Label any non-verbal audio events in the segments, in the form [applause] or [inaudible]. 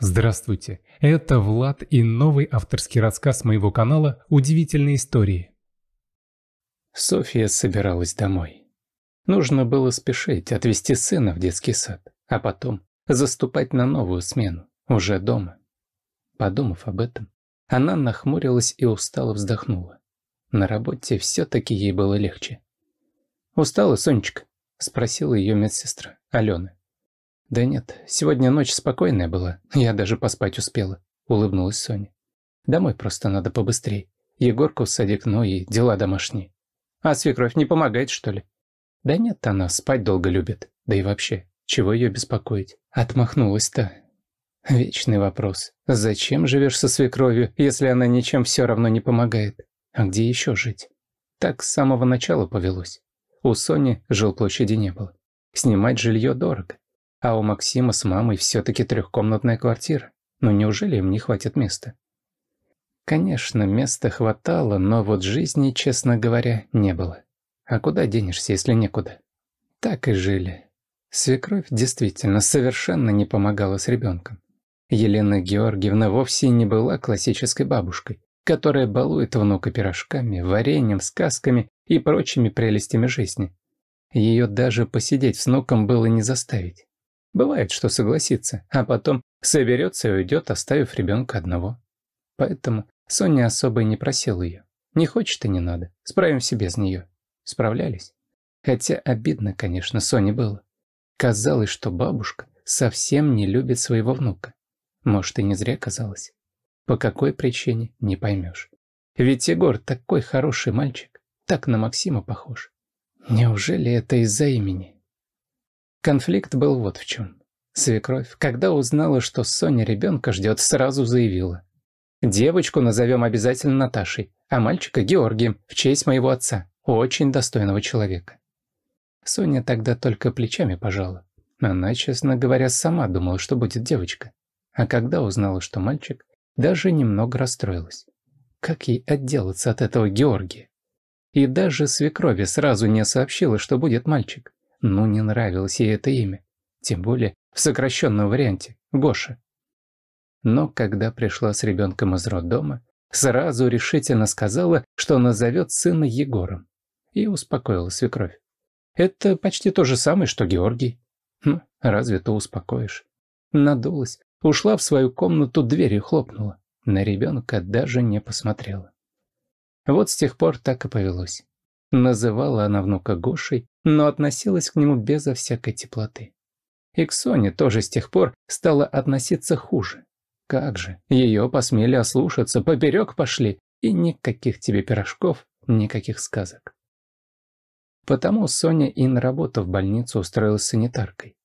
Здравствуйте, это Влад и новый авторский рассказ моего канала «Удивительные истории». Софья собиралась домой. Нужно было спешить, отвезти сына в детский сад, а потом заступать на новую смену, уже дома. Подумав об этом, она нахмурилась и устало вздохнула. На работе все-таки ей было легче. «Устала, Сонечка?» – спросила ее медсестра, Алена. «Да нет, сегодня ночь спокойная была, я даже поспать успела», – улыбнулась Соня. «Домой просто надо побыстрей. Егорку в садик, ну и дела домашние». «А свекровь не помогает, что ли?» «Да нет, она спать долго любит. Да и вообще, чего ее беспокоить?» Отмахнулась-то. Вечный вопрос. Зачем живешь со свекровью, если она ничем все равно не помогает? А где еще жить? Так с самого начала повелось. У Сони жилплощади не было. Снимать жилье дорого. А у Максима с мамой все-таки трехкомнатная квартира. Ну неужели им не хватит места? Конечно, места хватало, но вот жизни, честно говоря, не было. А куда денешься, если некуда? Так и жили. Свекровь действительно совершенно не помогала с ребенком. Елена Георгиевна вовсе не была классической бабушкой, которая балует внука пирожками, вареньем, сказками и прочими прелестями жизни. Ее даже посидеть с внуком было не заставить. Бывает, что согласится, а потом соберется и уйдет, оставив ребенка одного. Поэтому Соня особо и не просила ее. Не хочет и не надо. Справимся без нее. Справлялись. Хотя обидно, конечно, Соне было. Казалось, что бабушка совсем не любит своего внука. Может, и не зря казалось. По какой причине, не поймешь. Ведь Егор такой хороший мальчик, так на Максима похож. Неужели это из-за имени? Конфликт был вот в чем. Свекровь, когда узнала, что Соня ребенка ждет, сразу заявила. «Девочку назовем обязательно Наташей, а мальчика Георгием, в честь моего отца, очень достойного человека». Соня тогда только плечами пожала. Она, честно говоря, сама думала, что будет девочка. А когда узнала, что мальчик, даже немного расстроилась. Как ей отделаться от этого Георгия? И даже свекрови сразу не сообщила, что будет мальчик. Ну, не нравилось ей это имя. Тем более в сокращенном варианте – Гоша. Но когда пришла с ребенком из роддома, сразу решительно сказала, что назовет сына Егором. И успокоила свекровь. Это почти то же самое, что Георгий. Ну, разве то успокоишь? Надулась, ушла в свою комнату, дверью хлопнула. На ребенка даже не посмотрела. Вот с тех пор так и повелось. Называла она внука Гошей, но относилась к нему безо всякой теплоты. И к Соне тоже с тех пор стала относиться хуже. Как же, ее посмели ослушаться, поперек пошли, и никаких тебе пирожков, никаких сказок. Потому Соня и на работу в больницу устроилась санитаркой.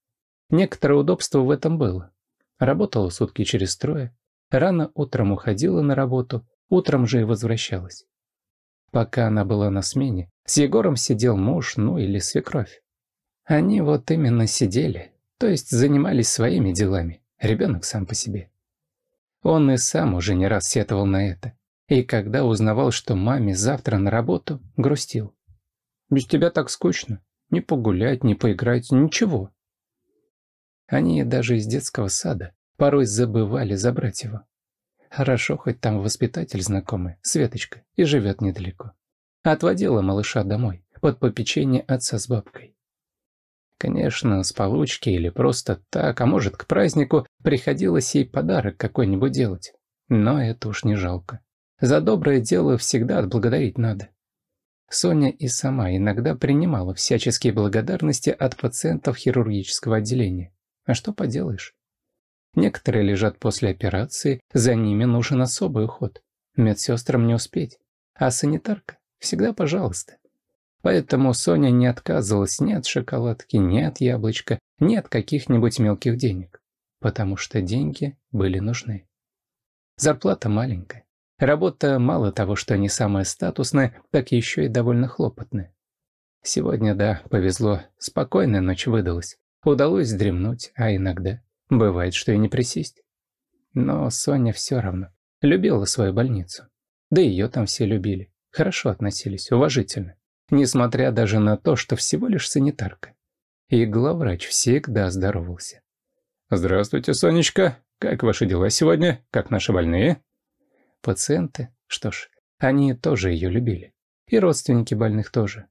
Некоторое удобство в этом было. Работала сутки через трое, рано утром уходила на работу, утром же и возвращалась. Пока она была на смене, с Егором сидел муж, ну или свекровь. Они вот именно сидели, то есть занимались своими делами, ребенок сам по себе. Он и сам уже не раз сетовал на это. И когда узнавал, что маме завтра на работу, грустил. «Без тебя так скучно. Не погулять, не поиграть, ничего». Они даже из детского сада порой забывали забрать его. Хорошо, хоть там воспитатель знакомый, Светочка, и живет недалеко. Отводила малыша домой, под попечение отца с бабкой. Конечно, с получки или просто так, а может, к празднику приходилось ей подарок какой-нибудь делать. Но это уж не жалко. За доброе дело всегда отблагодарить надо. Соня и сама иногда принимала всяческие благодарности от пациентов хирургического отделения. А что поделаешь? Некоторые лежат после операции, за ними нужен особый уход. Медсестрам не успеть. А санитарка Всегда пожалуйста. Поэтому Соня не отказывалась ни от шоколадки, ни от яблочка, ни от каких-нибудь мелких денег, потому что деньги были нужны. Зарплата маленькая. Работа мало того, что не самая статусная, так еще и довольно хлопотная. Сегодня, да, повезло, спокойная ночь выдалась. Удалось дремнуть, а иногда бывает, что и не присесть. Но Соня все равно любила свою больницу. Да ее там все любили. Хорошо относились, уважительно. Несмотря даже на то, что всего лишь санитарка. И главврач всегда здоровался. «Здравствуйте, Сонечка. Как ваши дела сегодня? Как наши больные?» Пациенты, что ж, они тоже ее любили. И родственники больных тоже.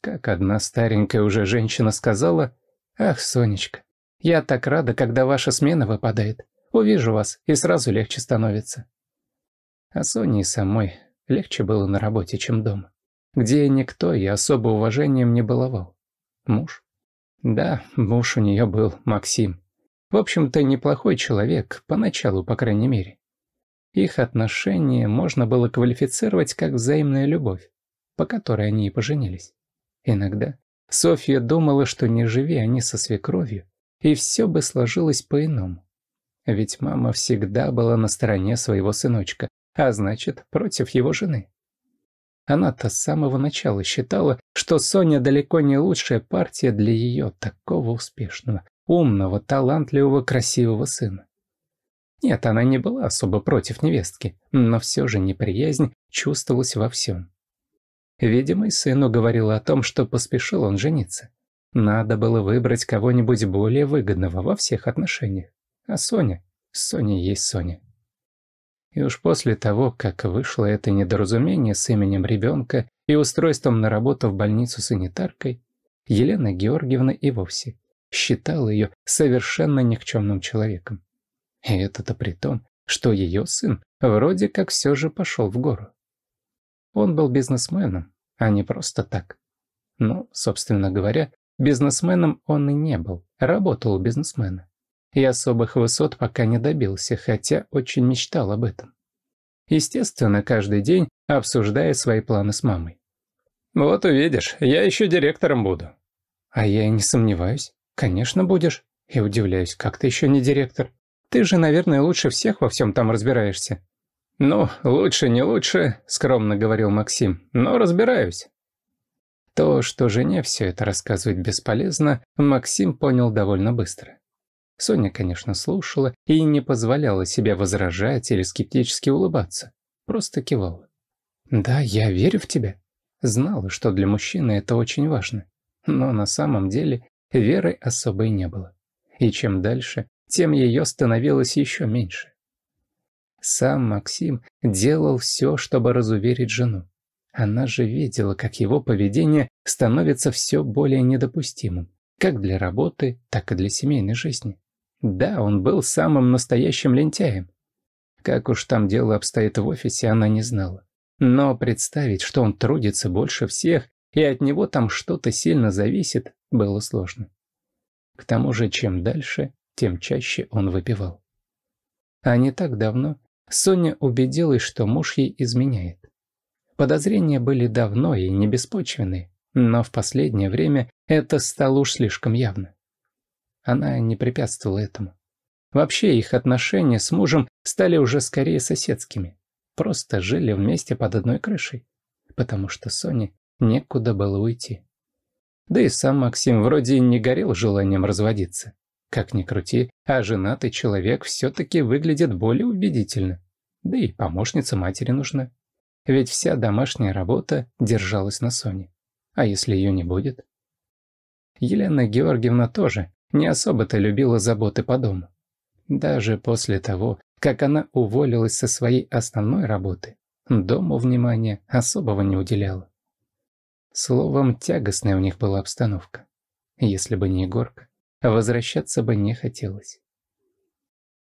Как одна старенькая уже женщина сказала, «Ах, Сонечка, я так рада, когда ваша смена выпадает. Увижу вас, и сразу легче становится». А Соне самой Легче было на работе, чем дома, где никто и особо уважением не баловал. Муж? Да, муж у нее был Максим. В общем-то, неплохой человек, поначалу, по крайней мере. Их отношения можно было квалифицировать как взаимная любовь, по которой они и поженились. Иногда Софья думала, что не живи они со свекровью, и все бы сложилось по-иному. Ведь мама всегда была на стороне своего сыночка, а значит, против его жены. Она-то с самого начала считала, что Соня далеко не лучшая партия для ее такого успешного, умного, талантливого, красивого сына. Нет, она не была особо против невестки, но все же неприязнь чувствовалась во всем. Видимо, и сыну говорила о том, что поспешил он жениться. Надо было выбрать кого-нибудь более выгодного во всех отношениях. А Соня? Соня есть Соня. И уж после того, как вышло это недоразумение с именем ребенка и устройством на работу в больницу санитаркой, Елена Георгиевна и вовсе считала ее совершенно никчемным человеком. И это-то при том, что ее сын вроде как все же пошел в гору. Он был бизнесменом, а не просто так. Ну, собственно говоря, бизнесменом он и не был, работал у бизнесмена и особых высот пока не добился, хотя очень мечтал об этом. Естественно, каждый день обсуждая свои планы с мамой. «Вот увидишь, я еще директором буду». «А я и не сомневаюсь. Конечно, будешь. Я удивляюсь, как ты еще не директор? Ты же, наверное, лучше всех во всем там разбираешься». «Ну, лучше не лучше», — скромно говорил Максим, — «но разбираюсь». То, что жене все это рассказывать бесполезно, Максим понял довольно быстро. Соня, конечно, слушала и не позволяла себе возражать или скептически улыбаться. Просто кивала. «Да, я верю в тебя». Знала, что для мужчины это очень важно. Но на самом деле веры особой не было. И чем дальше, тем ее становилось еще меньше. Сам Максим делал все, чтобы разуверить жену. Она же видела, как его поведение становится все более недопустимым, как для работы, так и для семейной жизни. Да, он был самым настоящим лентяем. Как уж там дело обстоит в офисе, она не знала. Но представить, что он трудится больше всех, и от него там что-то сильно зависит, было сложно. К тому же, чем дальше, тем чаще он выпивал. А не так давно Соня убедилась, что муж ей изменяет. Подозрения были давно и не беспочвенные, но в последнее время это стало уж слишком явно. Она не препятствовала этому. Вообще их отношения с мужем стали уже скорее соседскими. Просто жили вместе под одной крышей. Потому что Соне некуда было уйти. Да и сам Максим вроде не горел желанием разводиться. Как ни крути, а женатый человек все-таки выглядит более убедительно. Да и помощница матери нужна. Ведь вся домашняя работа держалась на Соне. А если ее не будет? Елена Георгиевна тоже не особо-то любила заботы по дому. Даже после того, как она уволилась со своей основной работы, дому внимания особого не уделяла. Словом, тягостная у них была обстановка. Если бы не Егорка, возвращаться бы не хотелось.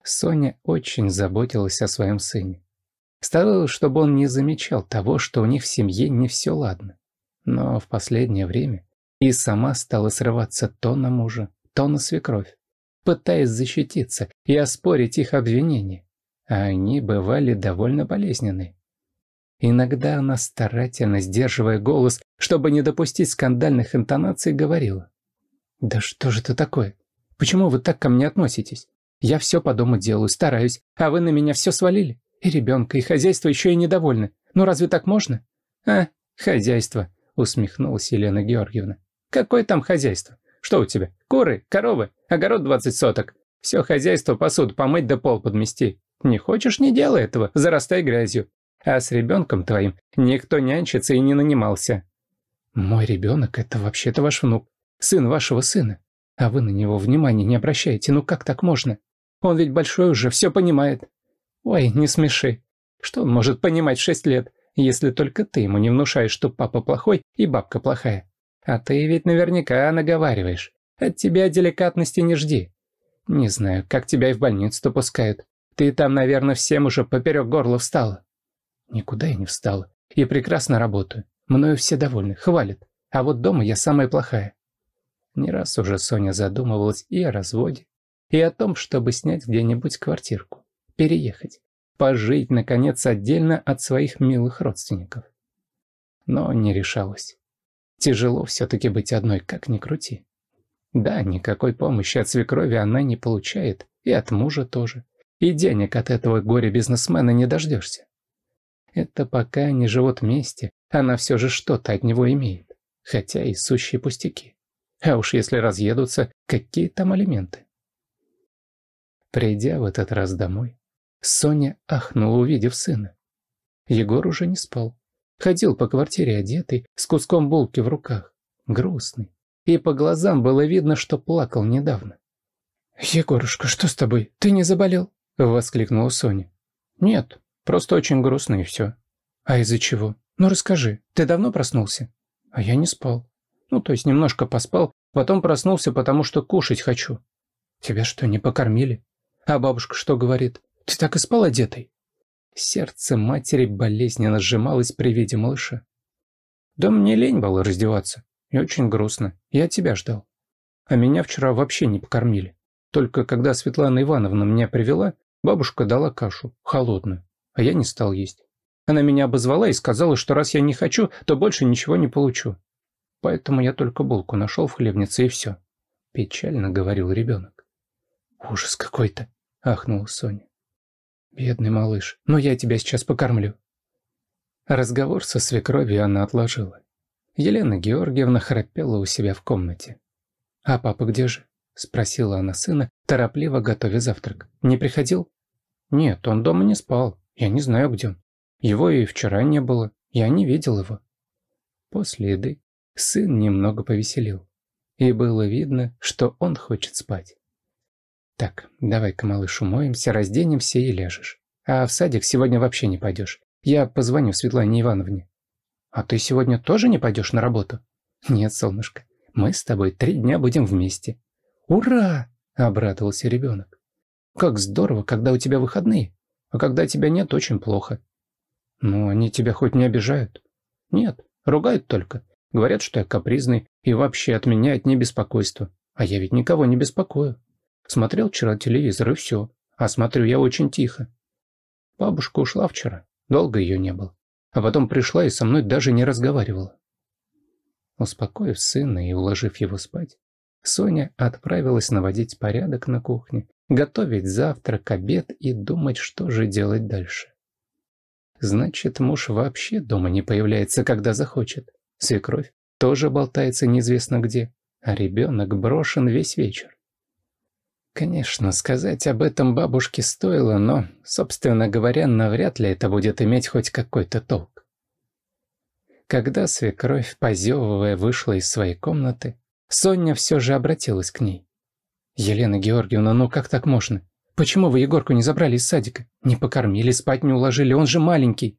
Соня очень заботилась о своем сыне. Старалась, чтобы он не замечал того, что у них в семье не все ладно. Но в последнее время и сама стала срываться то на мужа, то на свекровь, пытаясь защититься и оспорить их обвинения. А они бывали довольно болезненны. Иногда она, старательно сдерживая голос, чтобы не допустить скандальных интонаций, говорила. «Да что же это такое? Почему вы так ко мне относитесь? Я все по дому делаю, стараюсь, а вы на меня все свалили. И ребенка, и хозяйство еще и недовольны. Ну разве так можно?» «А, хозяйство», — усмехнулась Елена Георгиевна. «Какое там хозяйство? Что у тебя? Куры, коровы, огород 20 соток. Все хозяйство, посуду помыть да пол подмести. Не хочешь, не делай этого, зарастай грязью. А с ребенком твоим никто нянчится и не нанимался. Мой ребенок – это вообще-то ваш внук, сын вашего сына. А вы на него внимания не обращаете, ну как так можно? Он ведь большой уже, все понимает. Ой, не смеши. Что он может понимать в шесть лет, если только ты ему не внушаешь, что папа плохой и бабка плохая? А ты ведь наверняка наговариваешь. От тебя деликатности не жди. Не знаю, как тебя и в больницу-то пускают. Ты там, наверное, всем уже поперек горла встала. Никуда я не встала. И прекрасно работаю. Мною все довольны, хвалят. А вот дома я самая плохая. Не раз уже Соня задумывалась и о разводе, и о том, чтобы снять где-нибудь квартирку, переехать, пожить, наконец, отдельно от своих милых родственников. Но не решалась. Тяжело все-таки быть одной, как ни крути. Да, никакой помощи от свекрови она не получает, и от мужа тоже. И денег от этого горе-бизнесмена не дождешься. Это пока они живут вместе, она все же что-то от него имеет, хотя и сущие пустяки. А уж если разъедутся, какие там алименты? Придя в этот раз домой, Соня ахнула, увидев сына. Егор уже не спал. Ходил по квартире одетый, с куском булки в руках. Грустный. И по глазам было видно, что плакал недавно. «Егорушка, что с тобой? Ты не заболел?» — воскликнула Соня. «Нет, просто очень грустно и все». «А из-за чего? Ну расскажи, ты давно проснулся?» «А я не спал. Ну, то есть немножко поспал, потом проснулся, потому что кушать хочу». «Тебя что, не покормили?» «А бабушка что говорит? Ты так и спал одетый?» Сердце матери болезненно сжималось при виде малыша. «Да мне лень было раздеваться. И очень грустно. Я тебя ждал. А меня вчера вообще не покормили. Только когда Светлана Ивановна меня привела, бабушка дала кашу, холодную, а я не стал есть. Она меня обозвала и сказала, что раз я не хочу, то больше ничего не получу. Поэтому я только булку нашел в хлебнице и все. Печально говорил ребенок. Ужас какой-то, ахнула Соня. «Бедный малыш, но я тебя сейчас покормлю». Разговор со свекровью она отложила. Елена Георгиевна храпела у себя в комнате. «А папа где же?» – спросила она сына, торопливо готовя завтрак. «Не приходил?» «Нет, он дома не спал. Я не знаю, где он. Его и вчера не было. Я не видел его». После еды сын немного повеселил. И было видно, что он хочет спать. Так, давай-ка, малыш, умоемся, разденемся и ляжешь. А в садик сегодня вообще не пойдешь. Я позвоню Светлане Ивановне. А ты сегодня тоже не пойдешь на работу? Нет, солнышко, мы с тобой три дня будем вместе. Ура! Обрадовался ребенок. Как здорово, когда у тебя выходные, а когда тебя нет, очень плохо. Ну, они тебя хоть не обижают? Нет, ругают только. Говорят, что я капризный, и вообще от меня от не А я ведь никого не беспокою. Смотрел вчера телевизор, и все. А смотрю я очень тихо. Бабушка ушла вчера. Долго ее не было. А потом пришла и со мной даже не разговаривала. Успокоив сына и уложив его спать, Соня отправилась наводить порядок на кухне, готовить завтрак, обед и думать, что же делать дальше. Значит, муж вообще дома не появляется, когда захочет. Свекровь тоже болтается неизвестно где, а ребенок брошен весь вечер. Конечно, сказать об этом бабушке стоило, но, собственно говоря, навряд ли это будет иметь хоть какой-то толк. Когда свекровь, позевывая, вышла из своей комнаты, Соня все же обратилась к ней. «Елена Георгиевна, ну как так можно? Почему вы Егорку не забрали из садика? Не покормили, спать не уложили, он же маленький».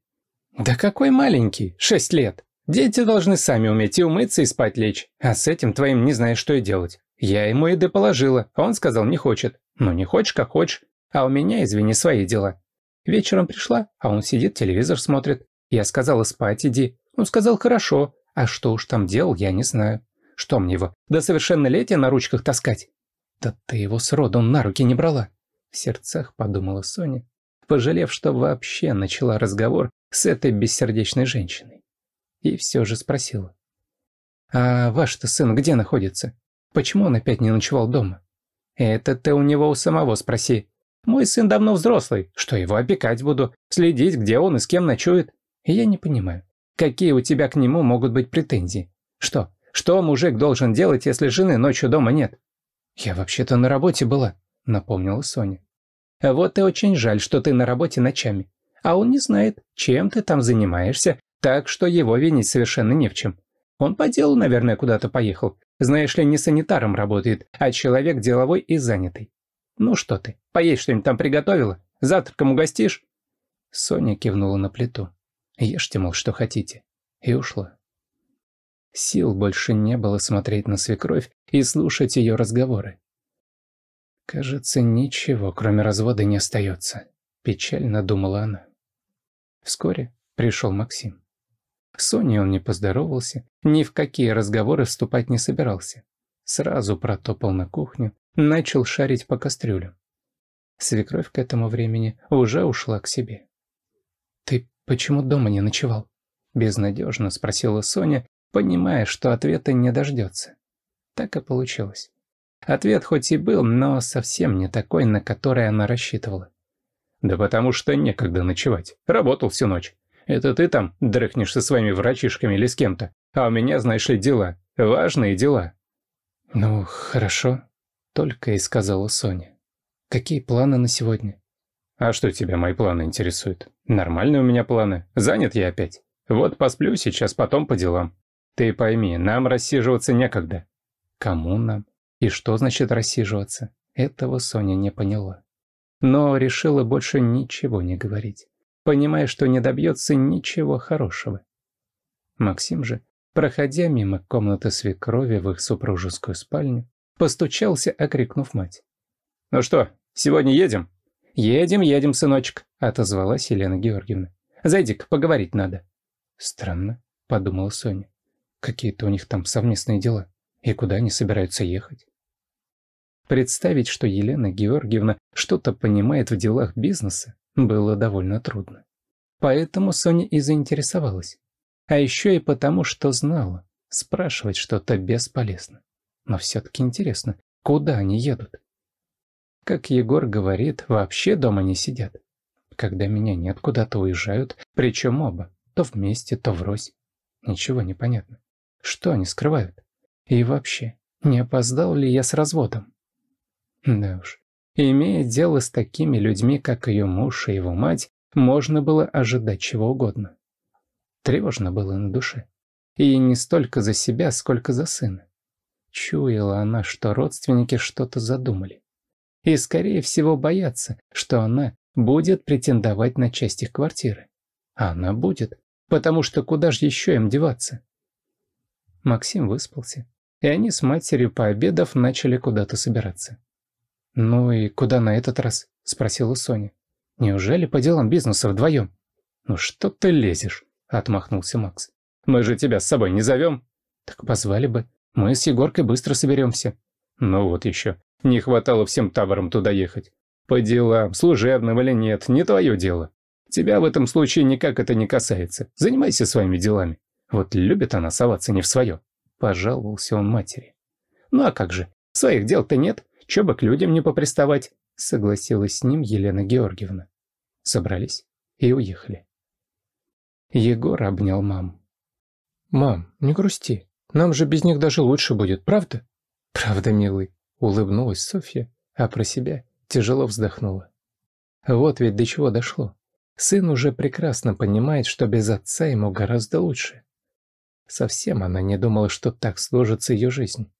«Да какой маленький? Шесть лет. Дети должны сами уметь и умыться, и спать лечь. А с этим твоим не знаешь, что и делать. Я ему еды положила, а он сказал, не хочет. Ну, не хочешь, как хочешь. А у меня, извини, свои дела. Вечером пришла, а он сидит, телевизор смотрит. Я сказала, спать иди. Он сказал, хорошо. А что уж там делал, я не знаю. Что мне его, до совершеннолетия на ручках таскать? Да ты его сроду на руки не брала. В сердцах подумала Соня, пожалев, что вообще начала разговор с этой бессердечной женщиной. И все же спросила. «А ваш-то сын где находится?» Почему он опять не ночевал дома? Это ты у него у самого спроси. Мой сын давно взрослый, что его опекать буду, следить, где он и с кем ночует. И я не понимаю, какие у тебя к нему могут быть претензии? Что? Что мужик должен делать, если жены ночью дома нет? Я вообще-то на работе была, напомнила Соня. Вот и очень жаль, что ты на работе ночами. А он не знает, чем ты там занимаешься, так что его винить совершенно не в чем. Он по делу, наверное, куда-то поехал. Знаешь ли, не санитаром работает, а человек деловой и занятый. Ну что ты, поесть что-нибудь там приготовила? Завтраком угостишь?» Соня кивнула на плиту. «Ешьте, мол, что хотите». И ушла. Сил больше не было смотреть на свекровь и слушать ее разговоры. «Кажется, ничего, кроме развода, не остается», – печально думала она. Вскоре пришел Максим. С Соней он не поздоровался, ни в какие разговоры вступать не собирался. Сразу протопал на кухню, начал шарить по кастрюлю. Свекровь к этому времени уже ушла к себе. «Ты почему дома не ночевал?» – безнадежно спросила Соня, понимая, что ответа не дождется. Так и получилось. Ответ хоть и был, но совсем не такой, на который она рассчитывала. «Да потому что некогда ночевать. Работал всю ночь. Это ты там дрыхнешь со своими врачишками или с кем-то, а у меня, знаешь ли, дела, важные дела». «Ну, хорошо», — только и сказала Соня. «Какие планы на сегодня?» «А что тебя мои планы интересуют? Нормальные у меня планы. Занят я опять. Вот посплю сейчас, потом по делам. Ты пойми, нам рассиживаться некогда». «Кому нам? И что значит рассиживаться?» Этого Соня не поняла. Но решила больше ничего не говорить понимая, что не добьется ничего хорошего. Максим же, проходя мимо комнаты свекрови в их супружескую спальню, постучался, окрикнув мать. «Ну что, сегодня едем?» «Едем, едем, сыночек», — отозвалась Елена Георгиевна. «Зайди-ка, поговорить надо». «Странно», — подумала Соня. «Какие-то у них там совместные дела. И куда они собираются ехать?» Представить, что Елена Георгиевна что-то понимает в делах бизнеса, было довольно трудно. Поэтому Соня и заинтересовалась. А еще и потому, что знала, спрашивать что-то бесполезно. Но все-таки интересно, куда они едут? Как Егор говорит, вообще дома не сидят. Когда меня нет, куда-то уезжают, причем оба, то вместе, то врозь. Ничего не понятно. Что они скрывают? И вообще, не опоздал ли я с разводом? Да уж, Имея дело с такими людьми, как ее муж и его мать, можно было ожидать чего угодно. Тревожно было на душе. И не столько за себя, сколько за сына. Чуяла она, что родственники что-то задумали. И, скорее всего, боятся, что она будет претендовать на часть их квартиры. А она будет, потому что куда же еще им деваться? Максим выспался, и они с матерью, пообедав, начали куда-то собираться. «Ну и куда на этот раз?» – спросила Соня. «Неужели по делам бизнеса вдвоем?» «Ну что ты лезешь?» – отмахнулся Макс. «Мы же тебя с собой не зовем?» «Так позвали бы. Мы с Егоркой быстро соберемся». «Ну вот еще. Не хватало всем табором туда ехать. По делам, служебным или нет, не твое дело. Тебя в этом случае никак это не касается. Занимайся своими делами. Вот любит она соваться не в свое». Пожаловался он матери. «Ну а как же? Своих дел-то нет. Че бы к людям не поприставать, согласилась с ним Елена Георгиевна. Собрались и уехали. Егор обнял маму. «Мам, не грусти. Нам же без них даже лучше будет, правда?» «Правда, милый», — улыбнулась Софья, а про себя тяжело вздохнула. Вот ведь до чего дошло. Сын уже прекрасно понимает, что без отца ему гораздо лучше. Совсем она не думала, что так сложится ее жизнь.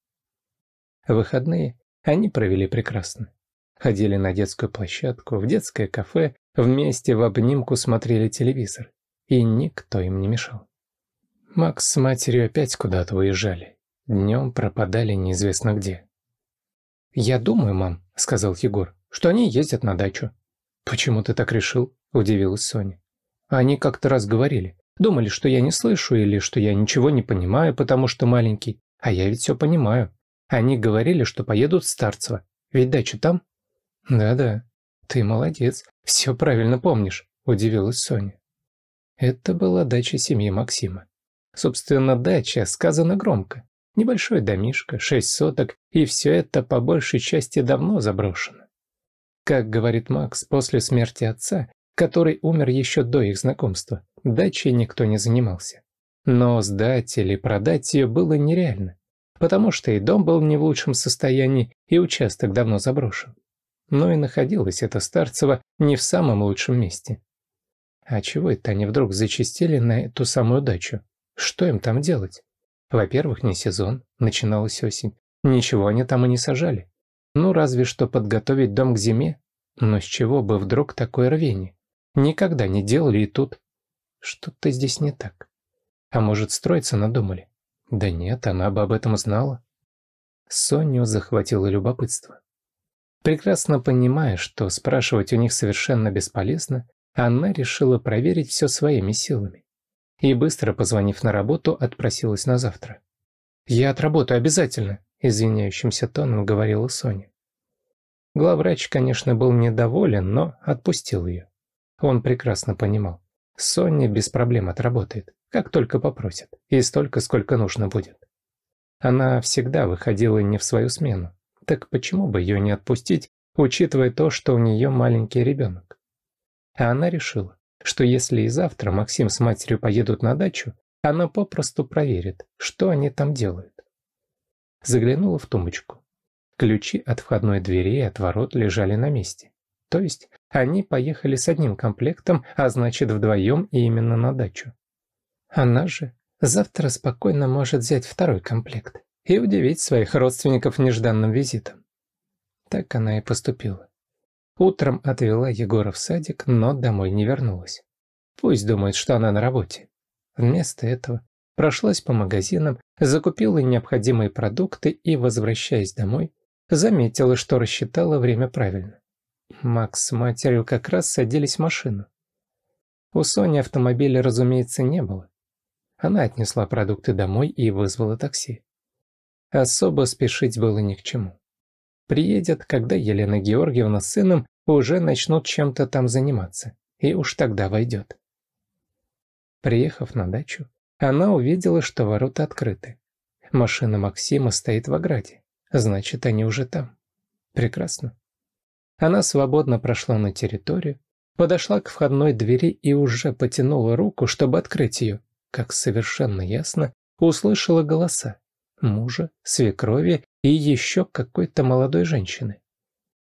В выходные они провели прекрасно. Ходили на детскую площадку, в детское кафе, вместе в обнимку смотрели телевизор. И никто им не мешал. Макс с матерью опять куда-то уезжали. Днем пропадали неизвестно где. «Я думаю, мам», — сказал Егор, — «что они ездят на дачу». «Почему ты так решил?» — удивилась Соня. «Они как-то раз говорили. Думали, что я не слышу или что я ничего не понимаю, потому что маленький. А я ведь все понимаю. Они говорили, что поедут в Старцево. Ведь дача там?» «Да-да. Ты молодец. Все правильно помнишь», – удивилась Соня. Это была дача семьи Максима. Собственно, дача сказано громко. Небольшой домишко, шесть соток, и все это по большей части давно заброшено. Как говорит Макс, после смерти отца, который умер еще до их знакомства, дачей никто не занимался. Но сдать или продать ее было нереально потому что и дом был не в лучшем состоянии, и участок давно заброшен. Но и находилась эта Старцева не в самом лучшем месте. А чего это они вдруг зачистили на эту самую дачу? Что им там делать? Во-первых, не сезон, начиналась осень. Ничего они там и не сажали. Ну, разве что подготовить дом к зиме. Но с чего бы вдруг такое рвение? Никогда не делали и тут. Что-то здесь не так. А может, строиться надумали? Да нет, она бы об этом знала. Соню захватило любопытство. Прекрасно понимая, что спрашивать у них совершенно бесполезно, она решила проверить все своими силами. И быстро позвонив на работу, отпросилась на завтра. «Я отработаю обязательно», — извиняющимся тоном говорила Соня. Главврач, конечно, был недоволен, но отпустил ее. Он прекрасно понимал. Соня без проблем отработает, как только попросит, и столько, сколько нужно будет. Она всегда выходила не в свою смену, так почему бы ее не отпустить, учитывая то, что у нее маленький ребенок? А она решила, что если и завтра Максим с матерью поедут на дачу, она попросту проверит, что они там делают. Заглянула в тумбочку. Ключи от входной двери и от ворот лежали на месте. То есть они поехали с одним комплектом, а значит вдвоем и именно на дачу. Она же завтра спокойно может взять второй комплект и удивить своих родственников нежданным визитом. Так она и поступила. Утром отвела Егора в садик, но домой не вернулась. Пусть думает, что она на работе. Вместо этого прошлась по магазинам, закупила необходимые продукты и, возвращаясь домой, заметила, что рассчитала время правильно. Макс с матерью как раз садились в машину. У Сони автомобиля, разумеется, не было. Она отнесла продукты домой и вызвала такси. Особо спешить было ни к чему. Приедет, когда Елена Георгиевна с сыном уже начнут чем-то там заниматься, и уж тогда войдет. Приехав на дачу, она увидела, что ворота открыты. Машина Максима стоит в ограде, значит, они уже там. Прекрасно. Она свободно прошла на территорию, подошла к входной двери и уже потянула руку, чтобы открыть ее, как совершенно ясно, услышала голоса мужа, свекрови и еще какой-то молодой женщины.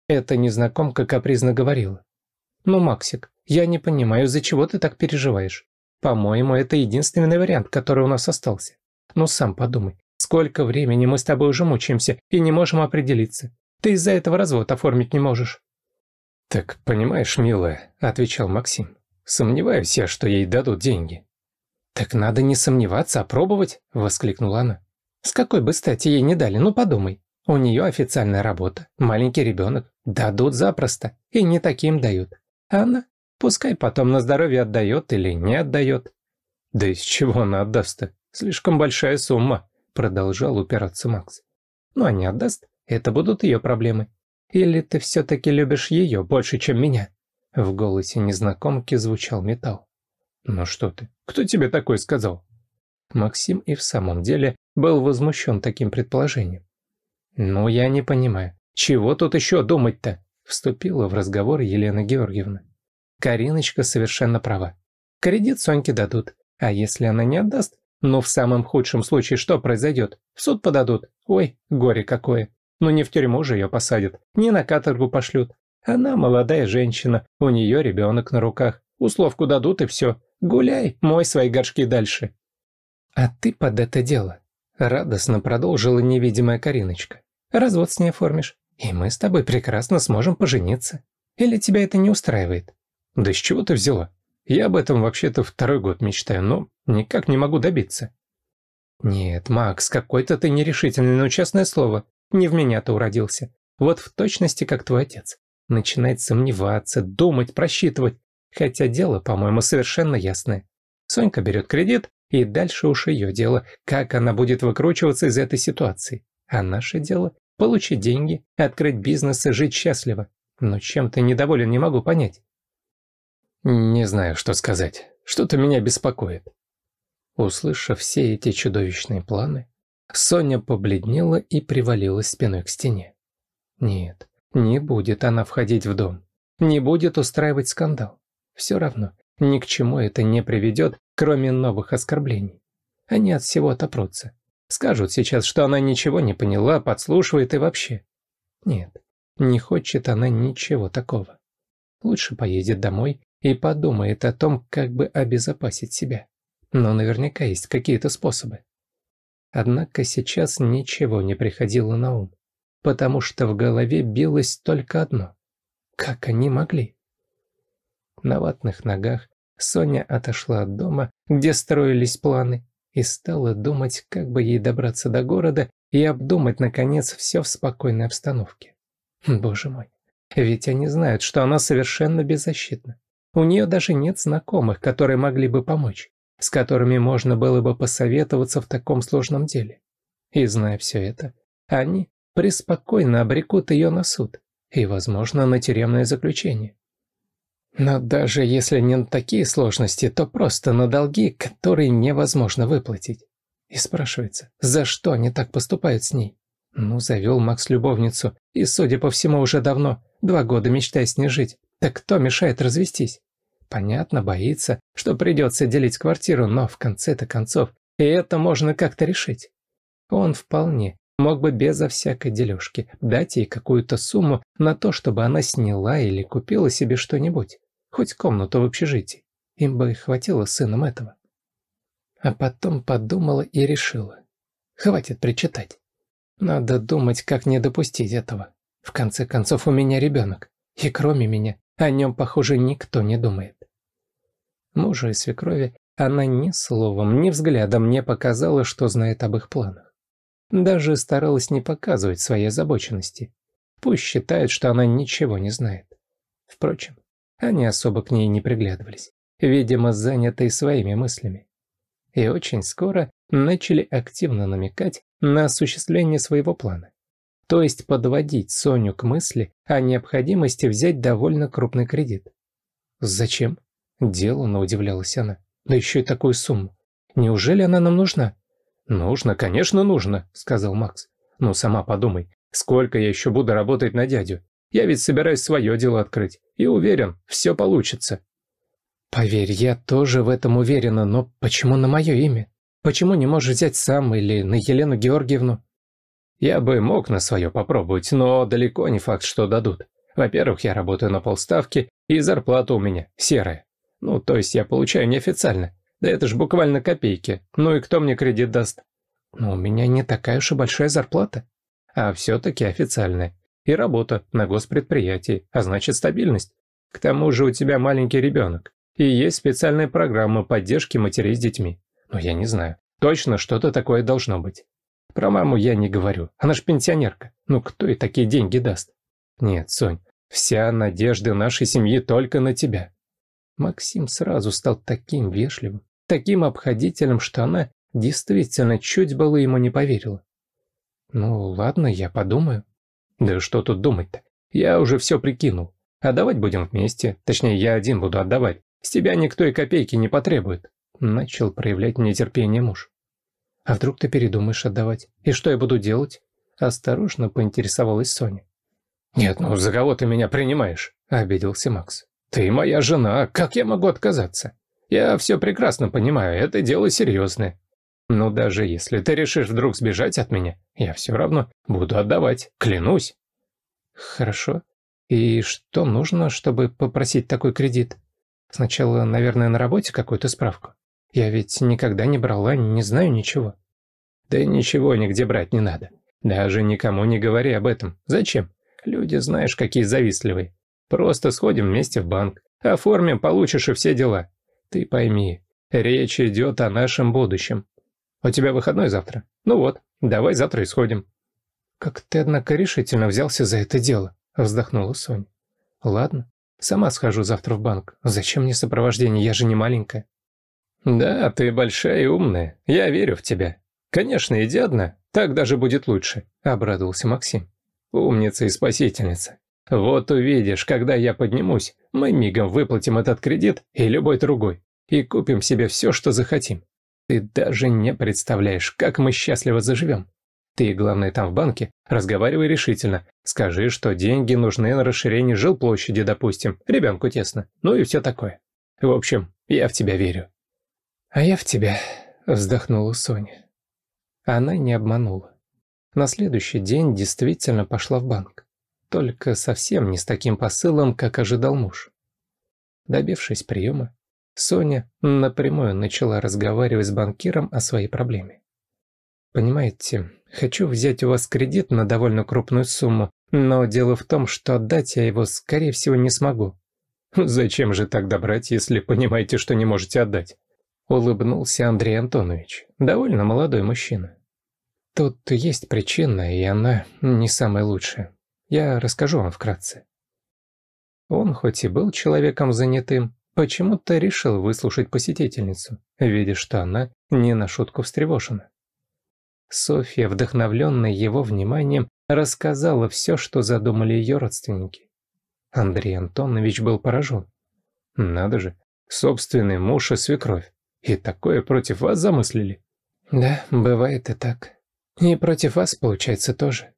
Эта незнакомка капризно говорила. «Ну, Максик, я не понимаю, за чего ты так переживаешь. По-моему, это единственный вариант, который у нас остался. Ну, сам подумай, сколько времени мы с тобой уже мучаемся и не можем определиться. Ты из-за этого развод оформить не можешь». «Так понимаешь, милая», — отвечал Максим, — «сомневаюсь я, что ей дадут деньги». «Так надо не сомневаться, а пробовать», — воскликнула она. «С какой бы стати ей не дали, ну подумай. У нее официальная работа, маленький ребенок, дадут запросто, и не таким дают. А она, пускай потом на здоровье отдает или не отдает». «Да из чего она отдаст-то? Слишком большая сумма», — продолжал упираться Макс. «Ну а не отдаст, это будут ее проблемы? Или ты все-таки любишь ее больше, чем меня?» В голосе незнакомки звучал металл. «Ну что ты? Кто тебе такое сказал?» Максим и в самом деле был возмущен таким предположением. «Ну, я не понимаю. Чего тут еще думать-то?» Вступила в разговор Елена Георгиевна. Кариночка совершенно права. Кредит Соньке дадут. А если она не отдаст? Ну, в самом худшем случае что произойдет? В суд подадут. Ой, горе какое. Но не в тюрьму же ее посадят, не на каторгу пошлют. Она молодая женщина, у нее ребенок на руках. Условку дадут и все. Гуляй, мой свои горшки дальше. А ты под это дело. Радостно продолжила невидимая Кариночка. Развод с ней оформишь, и мы с тобой прекрасно сможем пожениться. Или тебя это не устраивает? Да с чего ты взяла? Я об этом вообще-то второй год мечтаю, но никак не могу добиться. Нет, Макс, какой-то ты нерешительный, но честное слово, не в меня ты уродился. Вот в точности, как твой отец. Начинает сомневаться, думать, просчитывать. Хотя дело, по-моему, совершенно ясное. Сонька берет кредит, и дальше уж ее дело, как она будет выкручиваться из этой ситуации. А наше дело – получить деньги, открыть бизнес и жить счастливо. Но чем ты недоволен, не могу понять. Не знаю, что сказать. Что-то меня беспокоит. Услышав все эти чудовищные планы, Соня побледнела и привалилась спиной к стене. Нет, не будет она входить в дом. Не будет устраивать скандал. Все равно, ни к чему это не приведет, кроме новых оскорблений. Они от всего отопрутся. Скажут сейчас, что она ничего не поняла, подслушивает и вообще. Нет, не хочет она ничего такого. Лучше поедет домой и подумает о том, как бы обезопасить себя. Но наверняка есть какие-то способы. Однако сейчас ничего не приходило на ум, потому что в голове билось только одно. Как они могли? На ватных ногах Соня отошла от дома, где строились планы, и стала думать, как бы ей добраться до города и обдумать, наконец, все в спокойной обстановке. Боже мой, ведь они знают, что она совершенно беззащитна. У нее даже нет знакомых, которые могли бы помочь с которыми можно было бы посоветоваться в таком сложном деле. И зная все это, они преспокойно обрекут ее на суд и, возможно, на тюремное заключение. Но даже если не на такие сложности, то просто на долги, которые невозможно выплатить. И спрашивается, за что они так поступают с ней? Ну, завел Макс любовницу, и, судя по всему, уже давно, два года мечтая с ней жить. Так кто мешает развестись? Понятно, боится, что придется делить квартиру, но в конце-то концов и это можно как-то решить. Он вполне мог бы безо всякой дележки дать ей какую-то сумму на то, чтобы она сняла или купила себе что-нибудь, хоть комнату в общежитии. Им бы хватило сыном этого. А потом подумала и решила. Хватит причитать. Надо думать, как не допустить этого. В конце концов, у меня ребенок. И кроме меня, о нем, похоже, никто не думает мужа и свекрови, она ни словом, ни взглядом не показала, что знает об их планах. Даже старалась не показывать своей озабоченности. Пусть считает, что она ничего не знает. Впрочем, они особо к ней не приглядывались, видимо, занятые своими мыслями. И очень скоро начали активно намекать на осуществление своего плана. То есть подводить Соню к мысли о необходимости взять довольно крупный кредит. Зачем? Деланно удивлялась она. «Да еще и такую сумму. Неужели она нам нужна?» «Нужно, конечно, нужно», — сказал Макс. «Ну, сама подумай, сколько я еще буду работать на дядю? Я ведь собираюсь свое дело открыть. И уверен, все получится». «Поверь, я тоже в этом уверена, но почему на мое имя? Почему не можешь взять сам или на Елену Георгиевну?» «Я бы мог на свое попробовать, но далеко не факт, что дадут. Во-первых, я работаю на полставки, и зарплата у меня серая. Ну, то есть я получаю неофициально. Да это ж буквально копейки. Ну и кто мне кредит даст? Ну у меня не такая уж и большая зарплата. А все-таки официальная. И работа на госпредприятии, а значит стабильность. К тому же у тебя маленький ребенок. И есть специальная программа поддержки матерей с детьми. Но ну, я не знаю. Точно что-то такое должно быть. Про маму я не говорю. Она ж пенсионерка. Ну кто и такие деньги даст? Нет, Сонь, вся надежда нашей семьи только на тебя. Максим сразу стал таким вежливым, таким обходительным, что она действительно чуть было ему не поверила. «Ну ладно, я подумаю». «Да что тут думать-то? Я уже все прикинул. Отдавать будем вместе. Точнее, я один буду отдавать. С тебя никто и копейки не потребует». Начал проявлять нетерпение муж. «А вдруг ты передумаешь отдавать? И что я буду делать?» Осторожно поинтересовалась Соня. «Нет, ну за кого ты меня принимаешь?» – обиделся Макс. «Ты моя жена, как я могу отказаться? Я все прекрасно понимаю, это дело серьезное. Но даже если ты решишь вдруг сбежать от меня, я все равно буду отдавать, клянусь». «Хорошо. И что нужно, чтобы попросить такой кредит? Сначала, наверное, на работе какую-то справку? Я ведь никогда не брала, не знаю ничего». «Да ничего нигде брать не надо. Даже никому не говори об этом. Зачем? Люди, знаешь, какие завистливые. Просто сходим вместе в банк. Оформим, получишь и все дела. Ты пойми, речь идет о нашем будущем. У тебя выходной завтра? Ну вот, давай завтра и сходим». «Как ты, однако, решительно взялся за это дело», — вздохнула Соня. «Ладно, сама схожу завтра в банк. Зачем мне сопровождение, я же не маленькая». «Да, ты большая и умная. Я верю в тебя. Конечно, иди одна, так даже будет лучше», — обрадовался Максим. «Умница и спасительница. Вот увидишь, когда я поднимусь, мы мигом выплатим этот кредит и любой другой, и купим себе все, что захотим. Ты даже не представляешь, как мы счастливо заживем. Ты, главное, там в банке, разговаривай решительно. Скажи, что деньги нужны на расширение жилплощади, допустим, ребенку тесно, ну и все такое. В общем, я в тебя верю». «А я в тебя», — вздохнула Соня. Она не обманула. На следующий день действительно пошла в банк. Только совсем не с таким посылом, как ожидал муж. Добившись приема, Соня напрямую начала разговаривать с банкиром о своей проблеме. «Понимаете, хочу взять у вас кредит на довольно крупную сумму, но дело в том, что отдать я его, скорее всего, не смогу». «Зачем же тогда брать, если понимаете, что не можете отдать?» Улыбнулся Андрей Антонович, довольно молодой мужчина. «Тут есть причина, и она не самая лучшая. Я расскажу вам вкратце. Он, хоть и был человеком занятым, почему-то решил выслушать посетительницу, видя, что она не на шутку встревожена. Софья, вдохновленная его вниманием, рассказала все, что задумали ее родственники. Андрей Антонович был поражен. «Надо же, собственный муж и свекровь. И такое против вас замыслили?» «Да, бывает и так. И против вас, получается, тоже.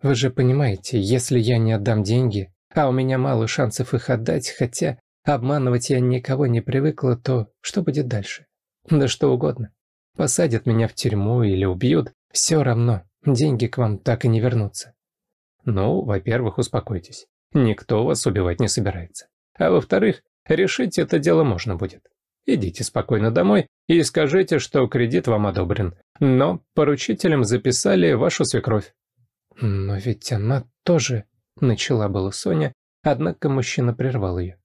Вы же понимаете, если я не отдам деньги, а у меня мало шансов их отдать, хотя обманывать я никого не привыкла, то что будет дальше? Да что угодно. Посадят меня в тюрьму или убьют, все равно деньги к вам так и не вернутся. Ну, во-первых, успокойтесь. Никто вас убивать не собирается. А во-вторых, решить это дело можно будет. Идите спокойно домой и скажите, что кредит вам одобрен, но поручителем записали вашу свекровь. «Но ведь она тоже...» — начала была Соня, однако мужчина прервал ее.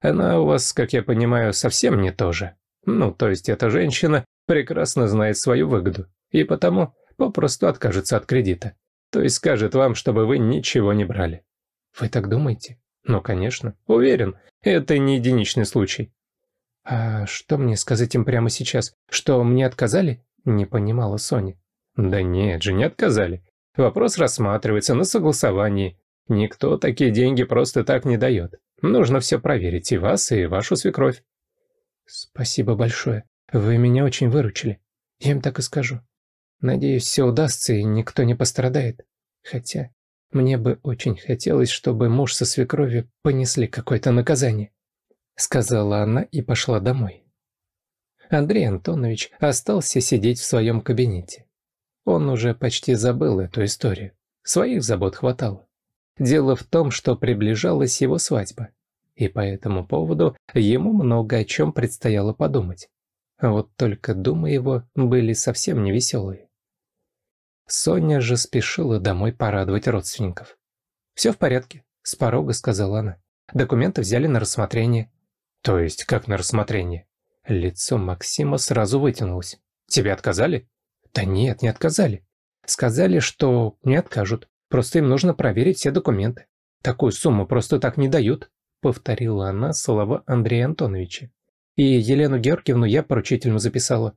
«Она у вас, как я понимаю, совсем не тоже. Ну, то есть эта женщина прекрасно знает свою выгоду, и потому попросту откажется от кредита. То есть скажет вам, чтобы вы ничего не брали». «Вы так думаете?» «Ну, конечно. Уверен, это не единичный случай». «А что мне сказать им прямо сейчас? Что мне отказали?» — не понимала Соня. «Да нет же, не отказали. Вопрос рассматривается на согласовании. Никто такие деньги просто так не дает. Нужно все проверить, и вас, и вашу свекровь». «Спасибо большое. Вы меня очень выручили. Я им так и скажу. Надеюсь, все удастся, и никто не пострадает. Хотя мне бы очень хотелось, чтобы муж со свекровью понесли какое-то наказание», — сказала она и пошла домой. Андрей Антонович остался сидеть в своем кабинете. Он уже почти забыл эту историю. Своих забот хватало. Дело в том, что приближалась его свадьба. И по этому поводу ему много о чем предстояло подумать. Вот только думы его были совсем невеселые. Соня же спешила домой порадовать родственников. «Все в порядке», — с порога сказала она. «Документы взяли на рассмотрение». «То есть как на рассмотрение?» Лицо Максима сразу вытянулось. «Тебе отказали?» Да нет, не отказали. Сказали, что не откажут. Просто им нужно проверить все документы. Такую сумму просто так не дают, повторила она слова Андрея Антоновича. И Елену Георгиевну я поручительно записала.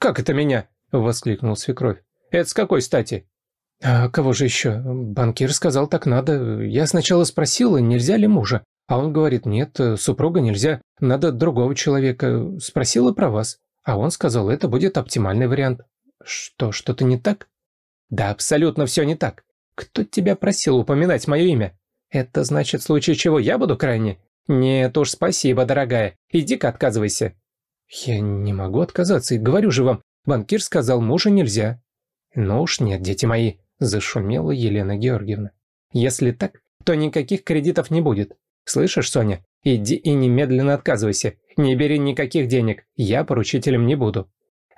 «Как это меня?» – воскликнул свекровь. «Это с какой стати?» «А кого же еще? Банкир сказал, так надо. Я сначала спросила, нельзя ли мужа. А он говорит, нет, супруга нельзя, надо другого человека. Спросила про вас. А он сказал, это будет оптимальный вариант. Что, что-то не так? Да абсолютно все не так. Кто тебя просил упоминать мое имя? Это значит, в случае чего я буду крайне? Нет уж, спасибо, дорогая. Иди-ка отказывайся. Я не могу отказаться, и говорю же вам, банкир сказал, мужа нельзя. Ну уж нет, дети мои, зашумела Елена Георгиевна. Если так, то никаких кредитов не будет. Слышишь, Соня, иди и немедленно отказывайся. Не бери никаких денег, я поручителем не буду.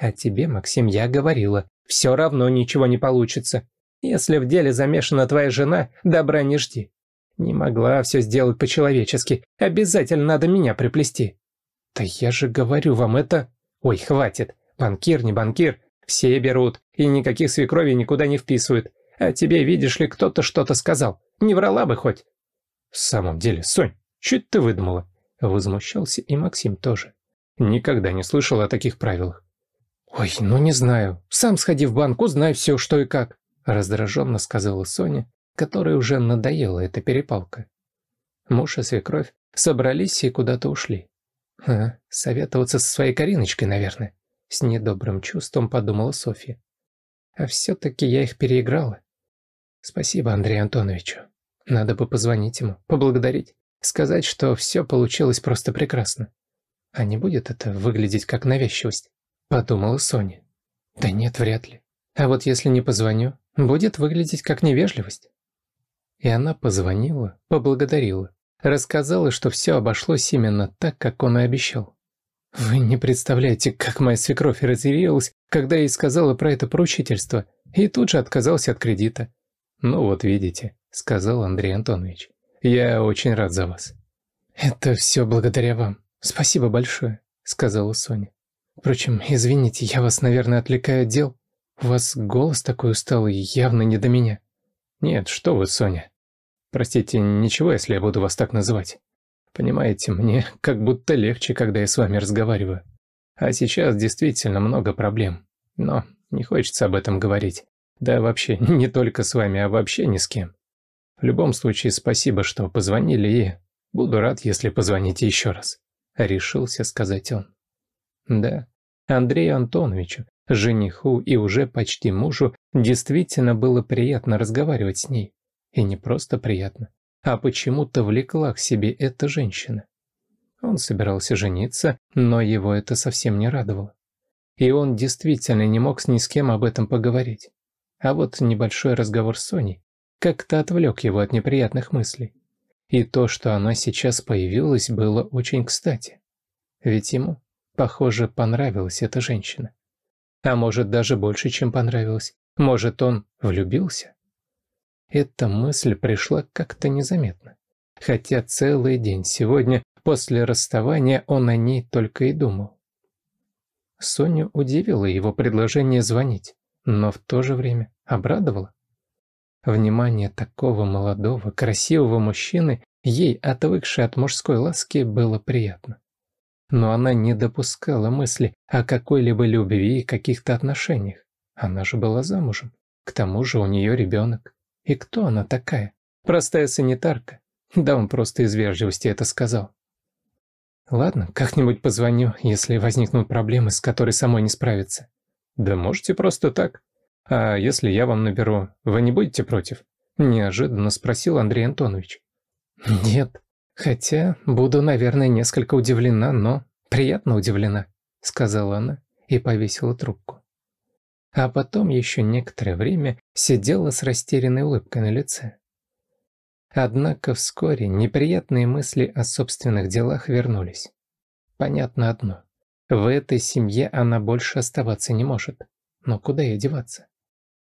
А тебе, Максим, я говорила, все равно ничего не получится. Если в деле замешана твоя жена, добра не жди. Не могла все сделать по-человечески, обязательно надо меня приплести. Да я же говорю вам это... Ой, хватит, банкир, не банкир, все берут, и никаких свекрови никуда не вписывают. А тебе, видишь ли, кто-то что-то сказал, не врала бы хоть. В самом деле, Сонь, чуть ты выдумала. Возмущался и Максим тоже. Никогда не слышал о таких правилах. «Ой, ну не знаю. Сам сходи в банк, узнай все, что и как», – раздраженно сказала Соня, которой уже надоела эта перепалка. Муж и свекровь собрались и куда-то ушли. «А, советоваться со своей Кариночкой, наверное», – с недобрым чувством подумала Софья. «А все-таки я их переиграла». «Спасибо Андрею Антоновичу. Надо бы позвонить ему, поблагодарить, сказать, что все получилось просто прекрасно. А не будет это выглядеть как навязчивость?» Подумала Соня. Да нет, вряд ли. А вот если не позвоню, будет выглядеть как невежливость. И она позвонила, поблагодарила. Рассказала, что все обошлось именно так, как он и обещал. Вы не представляете, как моя свекровь разъярилась, когда я ей сказала про это поручительство, и тут же отказался от кредита. «Ну вот видите», — сказал Андрей Антонович. «Я очень рад за вас». «Это все благодаря вам. Спасибо большое», — сказала Соня. Впрочем, извините, я вас, наверное, отвлекаю от дел. У вас голос такой усталый, явно не до меня». «Нет, что вы, Соня. Простите, ничего, если я буду вас так называть. Понимаете, мне как будто легче, когда я с вами разговариваю. А сейчас действительно много проблем. Но не хочется об этом говорить. Да вообще, [laughs] не только с вами, а вообще ни с кем. В любом случае, спасибо, что позвонили и... Буду рад, если позвоните еще раз», — решился сказать он. Да, Андрею Антоновичу, жениху и уже почти мужу, действительно было приятно разговаривать с ней. И не просто приятно, а почему-то влекла к себе эта женщина. Он собирался жениться, но его это совсем не радовало. И он действительно не мог ни с кем об этом поговорить. А вот небольшой разговор с Соней как-то отвлек его от неприятных мыслей. И то, что она сейчас появилась, было очень кстати. Ведь ему, Похоже, понравилась эта женщина. А может, даже больше, чем понравилась. Может, он влюбился? Эта мысль пришла как-то незаметно. Хотя целый день сегодня, после расставания, он о ней только и думал. Соню удивило его предложение звонить, но в то же время обрадовало. Внимание такого молодого, красивого мужчины, ей, отвыкшей от мужской ласки, было приятно но она не допускала мысли о какой-либо любви и каких-то отношениях. Она же была замужем. К тому же у нее ребенок. И кто она такая? Простая санитарка. Да он просто из вежливости это сказал. Ладно, как-нибудь позвоню, если возникнут проблемы, с которой самой не справиться. Да можете просто так. А если я вам наберу, вы не будете против? Неожиданно спросил Андрей Антонович. Нет, «Хотя буду, наверное, несколько удивлена, но приятно удивлена», — сказала она и повесила трубку. А потом еще некоторое время сидела с растерянной улыбкой на лице. Однако вскоре неприятные мысли о собственных делах вернулись. Понятно одно. В этой семье она больше оставаться не может. Но куда ей деваться?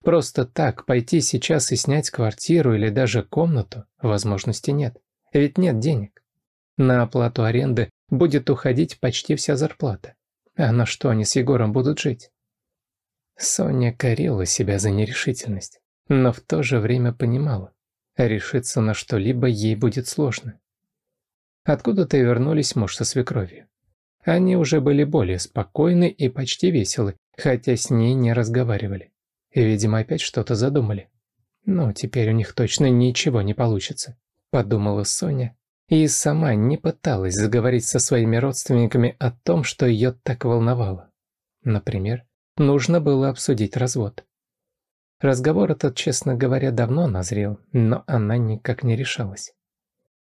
Просто так пойти сейчас и снять квартиру или даже комнату возможности нет ведь нет денег. На оплату аренды будет уходить почти вся зарплата. А на что они с Егором будут жить? Соня корила себя за нерешительность, но в то же время понимала, решиться на что-либо ей будет сложно. Откуда-то вернулись муж со свекровью. Они уже были более спокойны и почти веселы, хотя с ней не разговаривали. Видимо, опять что-то задумали. Но теперь у них точно ничего не получится. – подумала Соня. И сама не пыталась заговорить со своими родственниками о том, что ее так волновало. Например, нужно было обсудить развод. Разговор этот, честно говоря, давно назрел, но она никак не решалась.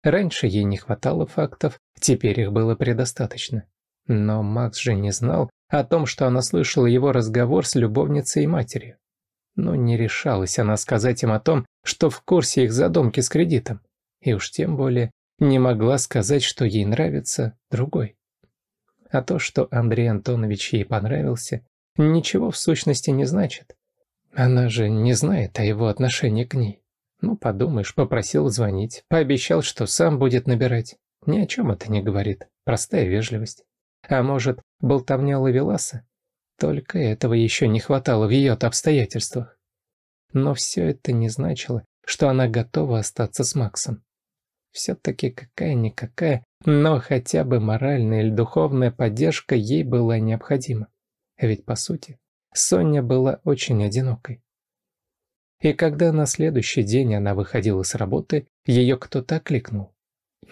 Раньше ей не хватало фактов, теперь их было предостаточно. Но Макс же не знал о том, что она слышала его разговор с любовницей и матерью. Но не решалась она сказать им о том, что в курсе их задумки с кредитом и уж тем более не могла сказать, что ей нравится другой. А то, что Андрей Антонович ей понравился, ничего в сущности не значит. Она же не знает о его отношении к ней. Ну, подумаешь, попросил звонить, пообещал, что сам будет набирать. Ни о чем это не говорит, простая вежливость. А может, болтовня Лавеласа? Только этого еще не хватало в ее-то обстоятельствах. Но все это не значило, что она готова остаться с Максом. Все-таки какая-никакая, но хотя бы моральная или духовная поддержка ей была необходима. Ведь, по сути, Соня была очень одинокой. И когда на следующий день она выходила с работы, ее кто-то окликнул.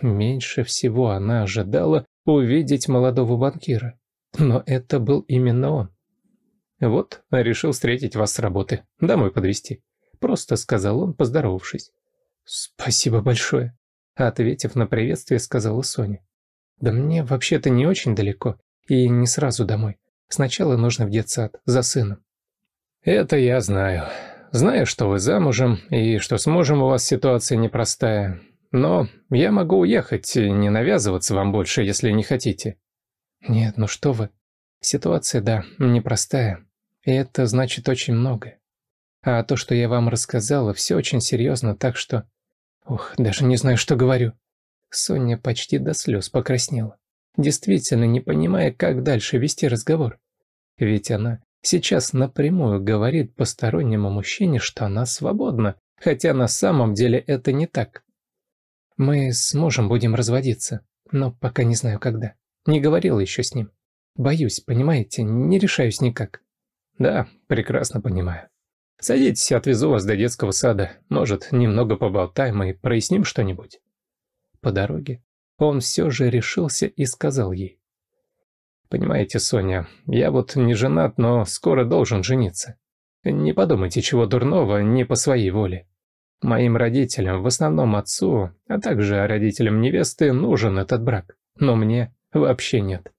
Меньше всего она ожидала увидеть молодого банкира. Но это был именно он. «Вот, решил встретить вас с работы, домой подвезти», — просто сказал он, поздоровавшись. «Спасибо большое», Ответив на приветствие, сказала Соня. «Да мне вообще-то не очень далеко и не сразу домой. Сначала нужно в детсад, за сыном». «Это я знаю. Знаю, что вы замужем и что с мужем у вас ситуация непростая. Но я могу уехать и не навязываться вам больше, если не хотите». «Нет, ну что вы. Ситуация, да, непростая. И это значит очень многое. А то, что я вам рассказала, все очень серьезно, так что Ох, даже не знаю, что говорю. Соня почти до слез покраснела, действительно не понимая, как дальше вести разговор. Ведь она сейчас напрямую говорит постороннему мужчине, что она свободна, хотя на самом деле это не так. Мы сможем, будем разводиться, но пока не знаю когда. Не говорила еще с ним. Боюсь, понимаете, не решаюсь никак. Да, прекрасно понимаю. Садитесь, отвезу вас до детского сада. Может, немного поболтаем и проясним что-нибудь». По дороге он все же решился и сказал ей. «Понимаете, Соня, я вот не женат, но скоро должен жениться. Не подумайте чего дурного, не по своей воле. Моим родителям, в основном отцу, а также родителям невесты, нужен этот брак, но мне вообще нет.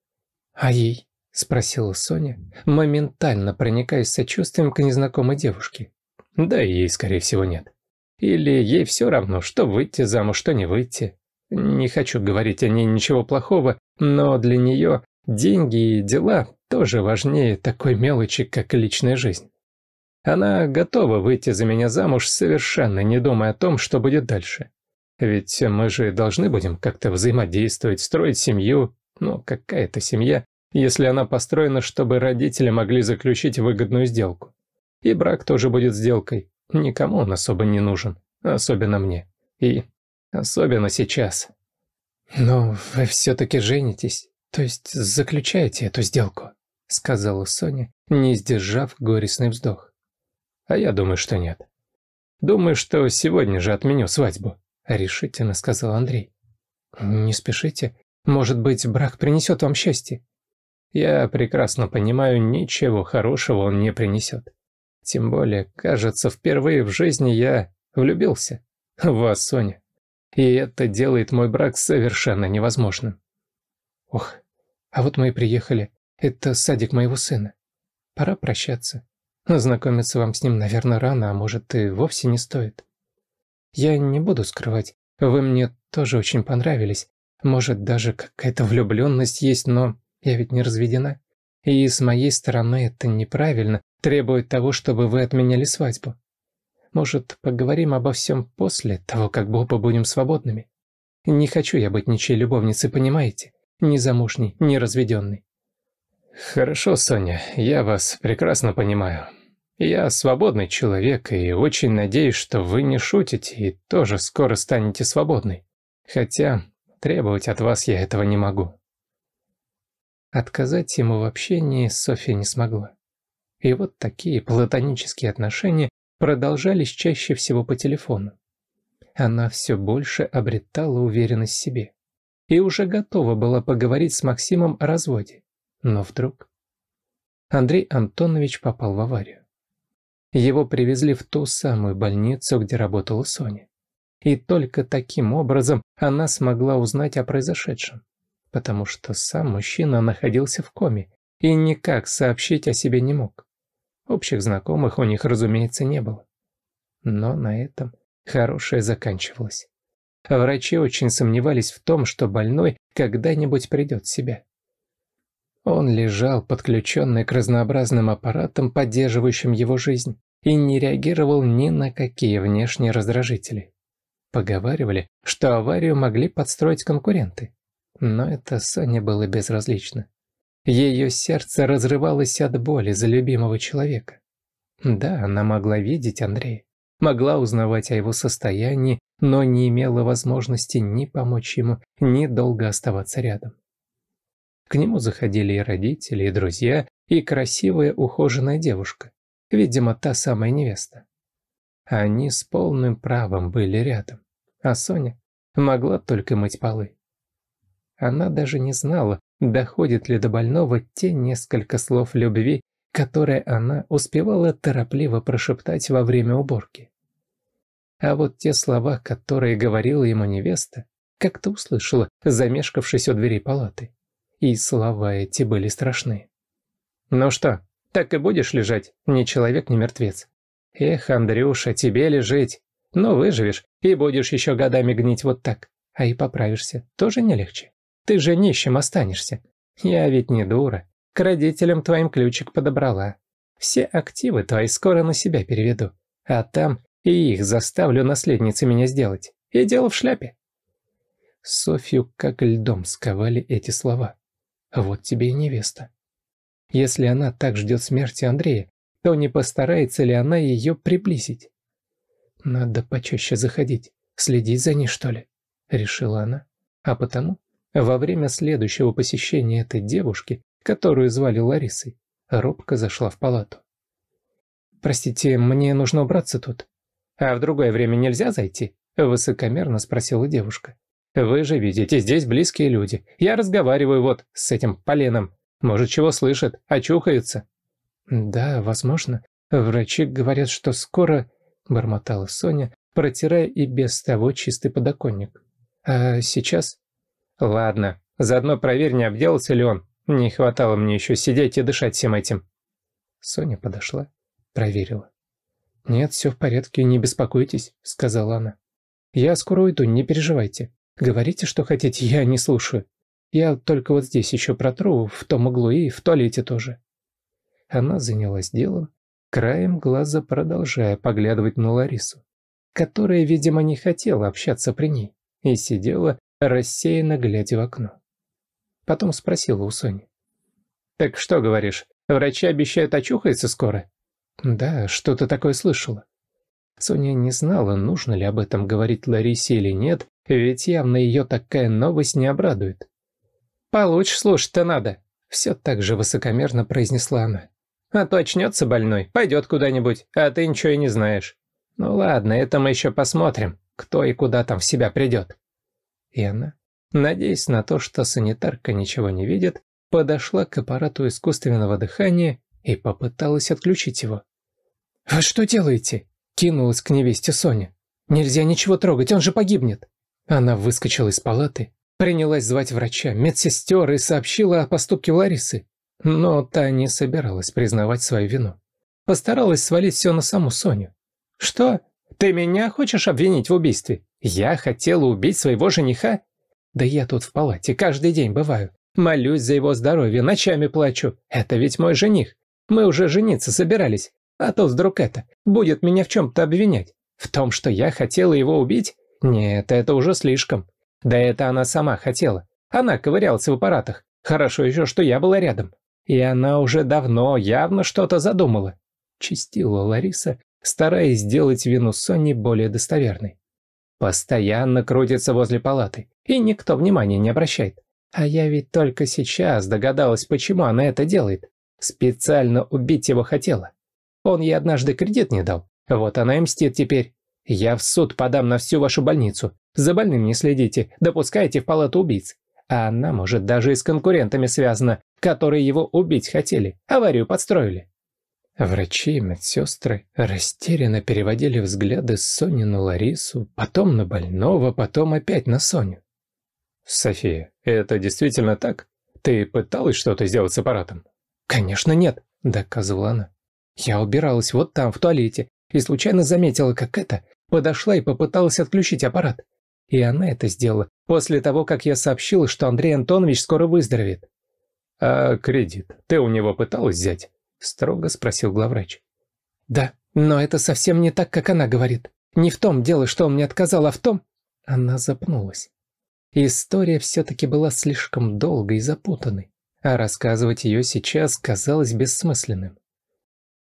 А ей? Спросила Соня, моментально проникаясь сочувствием к незнакомой девушке. Да и ей, скорее всего, нет. Или ей все равно, что выйти замуж, что не выйти. Не хочу говорить о ней ничего плохого, но для нее деньги и дела тоже важнее такой мелочи, как личная жизнь. Она готова выйти за меня замуж, совершенно не думая о том, что будет дальше. Ведь мы же должны будем как-то взаимодействовать, строить семью. Ну, какая-то семья если она построена, чтобы родители могли заключить выгодную сделку. И брак тоже будет сделкой. Никому он особо не нужен. Особенно мне. И особенно сейчас. «Но вы все-таки женитесь, то есть заключаете эту сделку», — сказала Соня, не сдержав горестный вздох. «А я думаю, что нет. Думаю, что сегодня же отменю свадьбу», — решительно сказал Андрей. «Не спешите. Может быть, брак принесет вам счастье. Я прекрасно понимаю, ничего хорошего он не принесет. Тем более, кажется, впервые в жизни я влюбился в вас, Соня. И это делает мой брак совершенно невозможным. Ох, а вот мы и приехали. Это садик моего сына. Пора прощаться. Знакомиться вам с ним, наверное, рано, а может и вовсе не стоит. Я не буду скрывать, вы мне тоже очень понравились. Может, даже какая-то влюбленность есть, но я ведь не разведена. И с моей стороны это неправильно, требует того, чтобы вы отменяли свадьбу. Может, поговорим обо всем после того, как оба будем свободными? Не хочу я быть ничьей любовницей, понимаете? Ни замужней, ни разведенной. Хорошо, Соня, я вас прекрасно понимаю. Я свободный человек и очень надеюсь, что вы не шутите и тоже скоро станете свободной. Хотя требовать от вас я этого не могу. Отказать ему в общении Софья не смогла. И вот такие платонические отношения продолжались чаще всего по телефону. Она все больше обретала уверенность в себе. И уже готова была поговорить с Максимом о разводе. Но вдруг... Андрей Антонович попал в аварию. Его привезли в ту самую больницу, где работала Соня. И только таким образом она смогла узнать о произошедшем потому что сам мужчина находился в коме и никак сообщить о себе не мог. Общих знакомых у них, разумеется, не было. Но на этом хорошее заканчивалось. Врачи очень сомневались в том, что больной когда-нибудь придет в себя. Он лежал, подключенный к разнообразным аппаратам, поддерживающим его жизнь, и не реагировал ни на какие внешние раздражители. Поговаривали, что аварию могли подстроить конкуренты но это Сане было безразлично. Ее сердце разрывалось от боли за любимого человека. Да, она могла видеть Андрея, могла узнавать о его состоянии, но не имела возможности ни помочь ему, ни долго оставаться рядом. К нему заходили и родители, и друзья, и красивая ухоженная девушка, видимо, та самая невеста. Они с полным правом были рядом, а Соня могла только мыть полы. Она даже не знала, доходит ли до больного те несколько слов любви, которые она успевала торопливо прошептать во время уборки. А вот те слова, которые говорила ему невеста, как-то услышала, замешкавшись у двери палаты. И слова эти были страшны. «Ну что, так и будешь лежать, ни человек, ни мертвец. Эх, Андрюша, тебе ли жить? Ну выживешь, и будешь еще годами гнить вот так. А и поправишься, тоже не легче». Ты же нищим останешься. Я ведь не дура. К родителям твоим ключик подобрала. Все активы твои скоро на себя переведу. А там и их заставлю наследницы меня сделать. И дело в шляпе». Софью как льдом сковали эти слова. «Вот тебе и невеста». Если она так ждет смерти Андрея, то не постарается ли она ее приблизить? «Надо почаще заходить, следить за ней, что ли?» — решила она. А потому во время следующего посещения этой девушки, которую звали Ларисой, робко зашла в палату. «Простите, мне нужно убраться тут. А в другое время нельзя зайти?» – высокомерно спросила девушка. «Вы же видите, здесь близкие люди. Я разговариваю вот с этим поленом. Может, чего слышит, очухается». «Да, возможно. Врачи говорят, что скоро...» – бормотала Соня, протирая и без того чистый подоконник. «А сейчас...» «Ладно, заодно проверь, не обделался ли он. Не хватало мне еще сидеть и дышать всем этим». Соня подошла, проверила. «Нет, все в порядке, не беспокойтесь», — сказала она. «Я скоро уйду, не переживайте. Говорите, что хотите, я не слушаю. Я только вот здесь еще протру, в том углу и в туалете тоже». Она занялась делом, краем глаза продолжая поглядывать на Ларису, которая, видимо, не хотела общаться при ней и сидела, рассеянно глядя в окно. Потом спросила у Сони. «Так что говоришь, врачи обещают очухается скоро?» «Да, что-то такое слышала». Соня не знала, нужно ли об этом говорить Ларисе или нет, ведь явно ее такая новость не обрадует. «Получше слушать-то надо», — все так же высокомерно произнесла она. «А то очнется больной, пойдет куда-нибудь, а ты ничего и не знаешь». «Ну ладно, это мы еще посмотрим, кто и куда там в себя придет» и она, надеясь на то, что санитарка ничего не видит, подошла к аппарату искусственного дыхания и попыталась отключить его. «Вы что делаете?» – кинулась к невесте Соня. «Нельзя ничего трогать, он же погибнет!» Она выскочила из палаты, принялась звать врача, медсестер и сообщила о поступке Ларисы. Но та не собиралась признавать свою вину. Постаралась свалить все на саму Соню. «Что? Ты меня хочешь обвинить в убийстве? Я хотела убить своего жениха? Да я тут в палате каждый день бываю. Молюсь за его здоровье, ночами плачу. Это ведь мой жених. Мы уже жениться собирались. А то вдруг это будет меня в чем-то обвинять. В том, что я хотела его убить? Нет, это уже слишком. Да это она сама хотела. Она ковырялась в аппаратах. Хорошо еще, что я была рядом. И она уже давно явно что-то задумала. Чистила Лариса, стараясь сделать вину Сони более достоверной. Постоянно крутится возле палаты, и никто внимания не обращает. А я ведь только сейчас догадалась, почему она это делает. Специально убить его хотела. Он ей однажды кредит не дал. Вот она и мстит теперь. Я в суд подам на всю вашу больницу. За больным не следите, допускайте в палату убийц. А она, может, даже и с конкурентами связана, которые его убить хотели, аварию подстроили. Врачи и медсестры растерянно переводили взгляды с Сони на Ларису, потом на больного, потом опять на Соню. «София, это действительно так? Ты пыталась что-то сделать с аппаратом?» «Конечно нет», — доказывала она. «Я убиралась вот там, в туалете, и случайно заметила, как это, подошла и попыталась отключить аппарат. И она это сделала после того, как я сообщила, что Андрей Антонович скоро выздоровеет». «А кредит? Ты у него пыталась взять?» — строго спросил главврач. «Да, но это совсем не так, как она говорит. Не в том дело, что он мне отказал, а в том...» Она запнулась. История все-таки была слишком долгой и запутанной, а рассказывать ее сейчас казалось бессмысленным.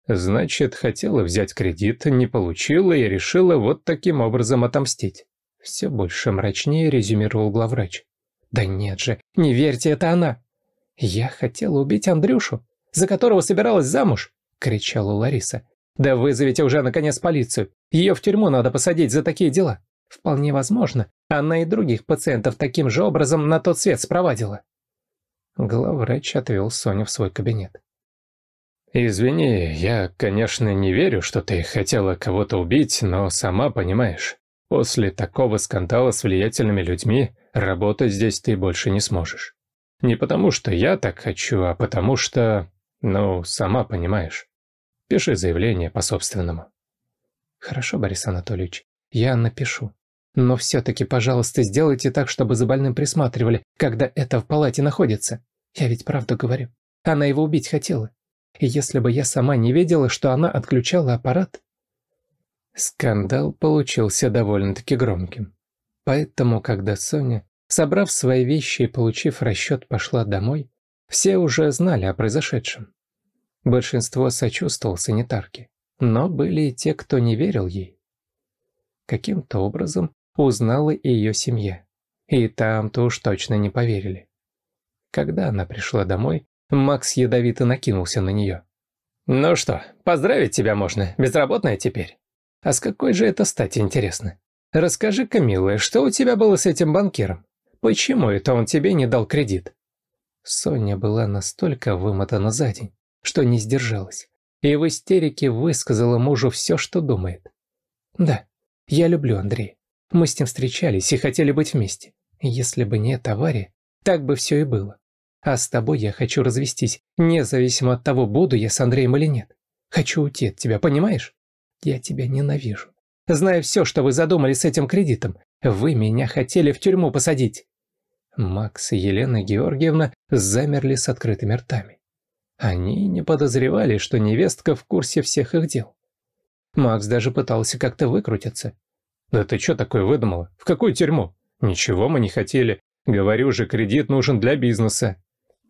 «Значит, хотела взять кредит, не получила и решила вот таким образом отомстить». Все больше мрачнее резюмировал главврач. «Да нет же, не верьте, это она! Я хотела убить Андрюшу, за которого собиралась замуж?» — кричала Лариса. «Да вызовите уже, наконец, полицию. Ее в тюрьму надо посадить за такие дела. Вполне возможно, она и других пациентов таким же образом на тот свет спровадила». Главврач отвел Соню в свой кабинет. «Извини, я, конечно, не верю, что ты хотела кого-то убить, но сама понимаешь, после такого скандала с влиятельными людьми работать здесь ты больше не сможешь. Не потому что я так хочу, а потому что...» Ну, сама понимаешь. Пиши заявление по-собственному». «Хорошо, Борис Анатольевич, я напишу. Но все-таки, пожалуйста, сделайте так, чтобы за больным присматривали, когда это в палате находится. Я ведь правду говорю. Она его убить хотела. И если бы я сама не видела, что она отключала аппарат...» Скандал получился довольно-таки громким. Поэтому, когда Соня, собрав свои вещи и получив расчет, пошла домой, все уже знали о произошедшем. Большинство сочувствовал санитарке, но были и те, кто не верил ей. Каким-то образом узнала и ее семья, и там-то уж точно не поверили. Когда она пришла домой, Макс ядовито накинулся на нее. «Ну что, поздравить тебя можно, безработная теперь. А с какой же это стать интересно? Расскажи-ка, что у тебя было с этим банкиром? Почему это он тебе не дал кредит?» Соня была настолько вымотана за день, что не сдержалась, и в истерике высказала мужу все, что думает. «Да, я люблю Андрея. Мы с ним встречались и хотели быть вместе. Если бы не товари, так бы все и было. А с тобой я хочу развестись, независимо от того, буду я с Андреем или нет. Хочу уйти от тебя, понимаешь? Я тебя ненавижу. Зная все, что вы задумали с этим кредитом. Вы меня хотели в тюрьму посадить. Макс и Елена Георгиевна замерли с открытыми ртами. Они не подозревали, что невестка в курсе всех их дел. Макс даже пытался как-то выкрутиться. «Да ты что такое выдумала? В какую тюрьму? Ничего мы не хотели. Говорю же, кредит нужен для бизнеса».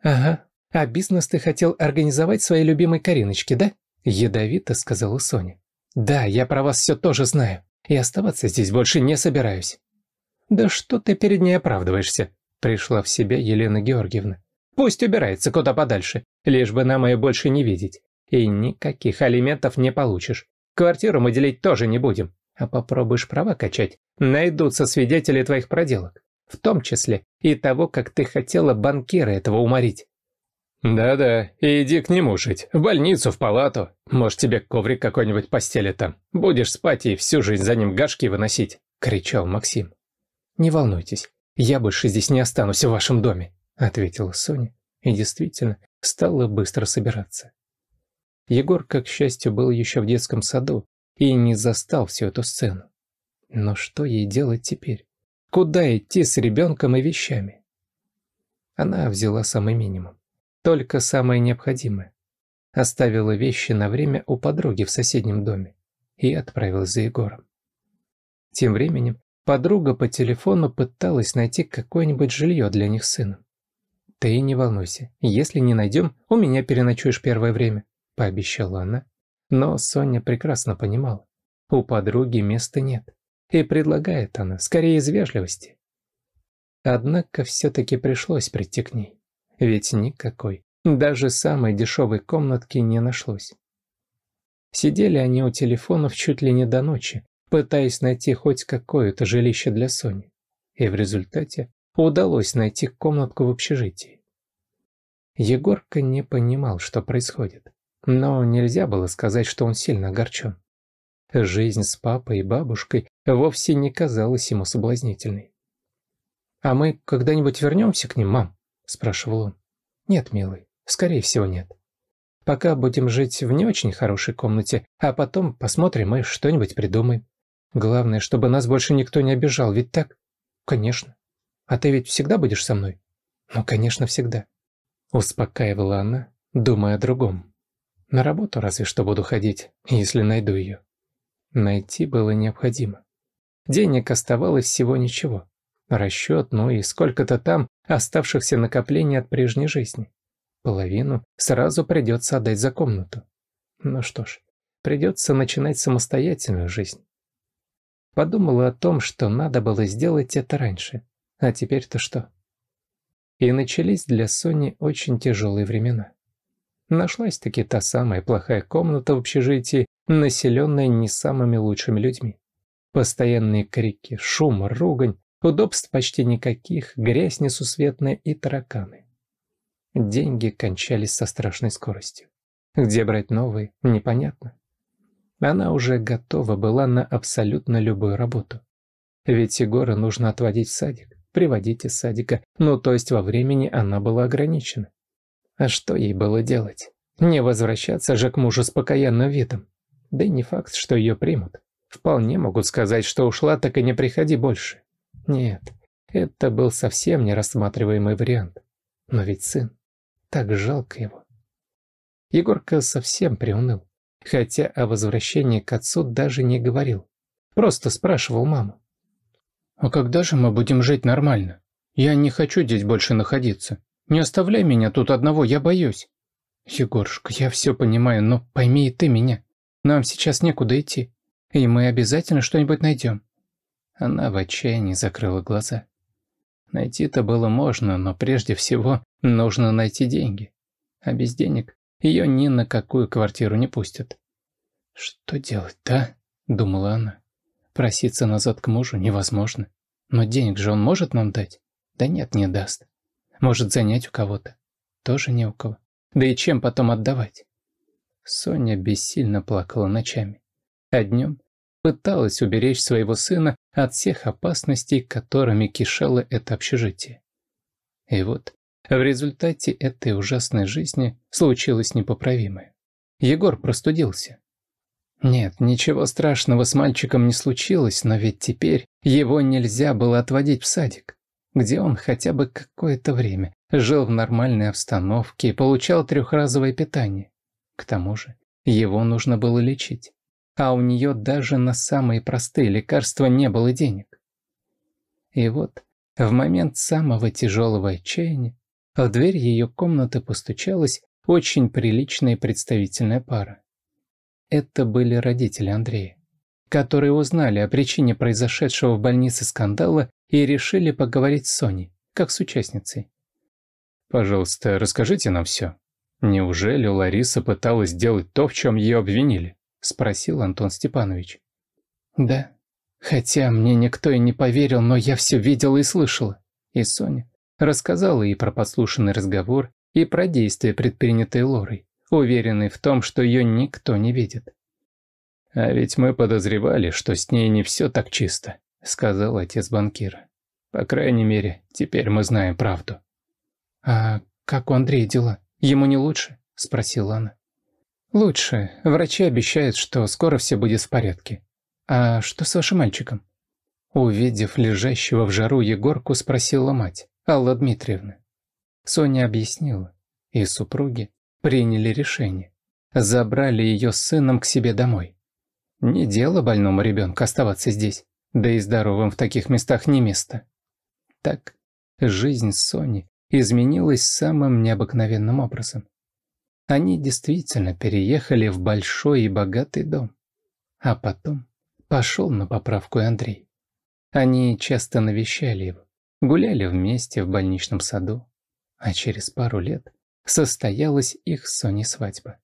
«Ага, а бизнес ты хотел организовать своей любимой Кариночке, да?» Ядовито сказала Соня. «Да, я про вас все тоже знаю, и оставаться здесь больше не собираюсь». «Да что ты перед ней оправдываешься?» Пришла в себя Елена Георгиевна. «Пусть убирается куда подальше, лишь бы нам ее больше не видеть. И никаких алиментов не получишь. Квартиру мы делить тоже не будем. А попробуешь права качать, найдутся свидетели твоих проделок. В том числе и того, как ты хотела банкира этого уморить». «Да-да, иди к нему жить, в больницу, в палату. Может, тебе коврик какой-нибудь постели там. Будешь спать и всю жизнь за ним гашки выносить», — кричал Максим. «Не волнуйтесь, «Я больше здесь не останусь в вашем доме», — ответила Соня. И действительно, стала быстро собираться. Егор, как счастью, был еще в детском саду и не застал всю эту сцену. Но что ей делать теперь? Куда идти с ребенком и вещами? Она взяла самый минимум. Только самое необходимое. Оставила вещи на время у подруги в соседнем доме и отправилась за Егором. Тем временем Подруга по телефону пыталась найти какое-нибудь жилье для них сына. «Ты не волнуйся, если не найдем, у меня переночуешь первое время», – пообещала она. Но Соня прекрасно понимала, у подруги места нет, и предлагает она, скорее из вежливости. Однако все-таки пришлось прийти к ней, ведь никакой, даже самой дешевой комнатки не нашлось. Сидели они у телефонов чуть ли не до ночи, пытаясь найти хоть какое-то жилище для Сони. И в результате удалось найти комнатку в общежитии. Егорка не понимал, что происходит. Но нельзя было сказать, что он сильно огорчен. Жизнь с папой и бабушкой вовсе не казалась ему соблазнительной. «А мы когда-нибудь вернемся к ним, мам?» – спрашивал он. «Нет, милый, скорее всего нет. Пока будем жить в не очень хорошей комнате, а потом посмотрим и что-нибудь придумаем». Главное, чтобы нас больше никто не обижал, ведь так? Конечно. А ты ведь всегда будешь со мной? Ну, конечно, всегда. Успокаивала она, думая о другом. На работу разве что буду ходить, если найду ее. Найти было необходимо. Денег оставалось всего ничего. Расчет, ну и сколько-то там оставшихся накоплений от прежней жизни. Половину сразу придется отдать за комнату. Ну что ж, придется начинать самостоятельную жизнь. Подумала о том, что надо было сделать это раньше. А теперь-то что? И начались для Сони очень тяжелые времена. Нашлась-таки та самая плохая комната в общежитии, населенная не самыми лучшими людьми. Постоянные крики, шум, ругань, удобств почти никаких, грязь несусветная и тараканы. Деньги кончались со страшной скоростью. Где брать новые, непонятно. Она уже готова была на абсолютно любую работу. Ведь Егора нужно отводить в садик, приводить из садика, ну то есть во времени она была ограничена. А что ей было делать? Не возвращаться же к мужу с покаянным видом. Да и не факт, что ее примут. Вполне могут сказать, что ушла, так и не приходи больше. Нет, это был совсем нерассматриваемый вариант. Но ведь сын, так жалко его. Егорка совсем приуныл хотя о возвращении к отцу даже не говорил. Просто спрашивал маму. «А когда же мы будем жить нормально? Я не хочу здесь больше находиться. Не оставляй меня тут одного, я боюсь». «Егорушка, я все понимаю, но пойми и ты меня. Нам сейчас некуда идти, и мы обязательно что-нибудь найдем». Она в отчаянии закрыла глаза. Найти-то было можно, но прежде всего нужно найти деньги. А без денег ее ни на какую квартиру не пустят. «Что делать-то?» да? думала она. «Проситься назад к мужу невозможно. Но денег же он может нам дать?» «Да нет, не даст. Может занять у кого-то?» «Тоже не у кого. Да и чем потом отдавать?» Соня бессильно плакала ночами. А днем пыталась уберечь своего сына от всех опасностей, которыми кишело это общежитие. И вот в результате этой ужасной жизни случилось непоправимое. Егор простудился. Нет, ничего страшного с мальчиком не случилось, но ведь теперь его нельзя было отводить в садик, где он хотя бы какое-то время жил в нормальной обстановке и получал трехразовое питание. К тому же его нужно было лечить, а у нее даже на самые простые лекарства не было денег. И вот в момент самого тяжелого отчаяния в дверь ее комнаты постучалась очень приличная представительная пара. Это были родители Андрея, которые узнали о причине произошедшего в больнице скандала и решили поговорить с Соней, как с участницей. «Пожалуйста, расскажите нам все. Неужели Лариса пыталась сделать то, в чем ее обвинили?» – спросил Антон Степанович. «Да. Хотя мне никто и не поверил, но я все видела и слышала. И Соня. Рассказала ей про подслушанный разговор, и про действия, предпринятые Лорой, уверенной в том, что ее никто не видит. «А ведь мы подозревали, что с ней не все так чисто», — сказал отец банкира. «По крайней мере, теперь мы знаем правду». «А как у Андрея дела? Ему не лучше?» — спросила она. «Лучше. Врачи обещают, что скоро все будет в порядке. А что с вашим мальчиком?» Увидев лежащего в жару Егорку, спросила мать. Алла Дмитриевна. Соня объяснила, и супруги приняли решение. Забрали ее с сыном к себе домой. Не дело больному ребенку оставаться здесь, да и здоровым в таких местах не место. Так, жизнь Сони изменилась самым необыкновенным образом. Они действительно переехали в большой и богатый дом. А потом пошел на поправку Андрей. Они часто навещали его, гуляли вместе в больничном саду, а через пару лет состоялась их с Соней свадьба.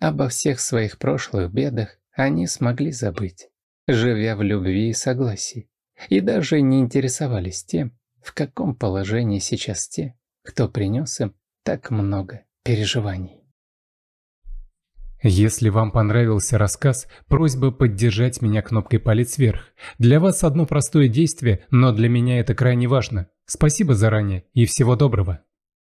Обо всех своих прошлых бедах они смогли забыть, живя в любви и согласии, и даже не интересовались тем, в каком положении сейчас те, кто принес им так много переживаний. Если вам понравился рассказ, просьба поддержать меня кнопкой «Палец вверх». Для вас одно простое действие, но для меня это крайне важно. Спасибо заранее и всего доброго.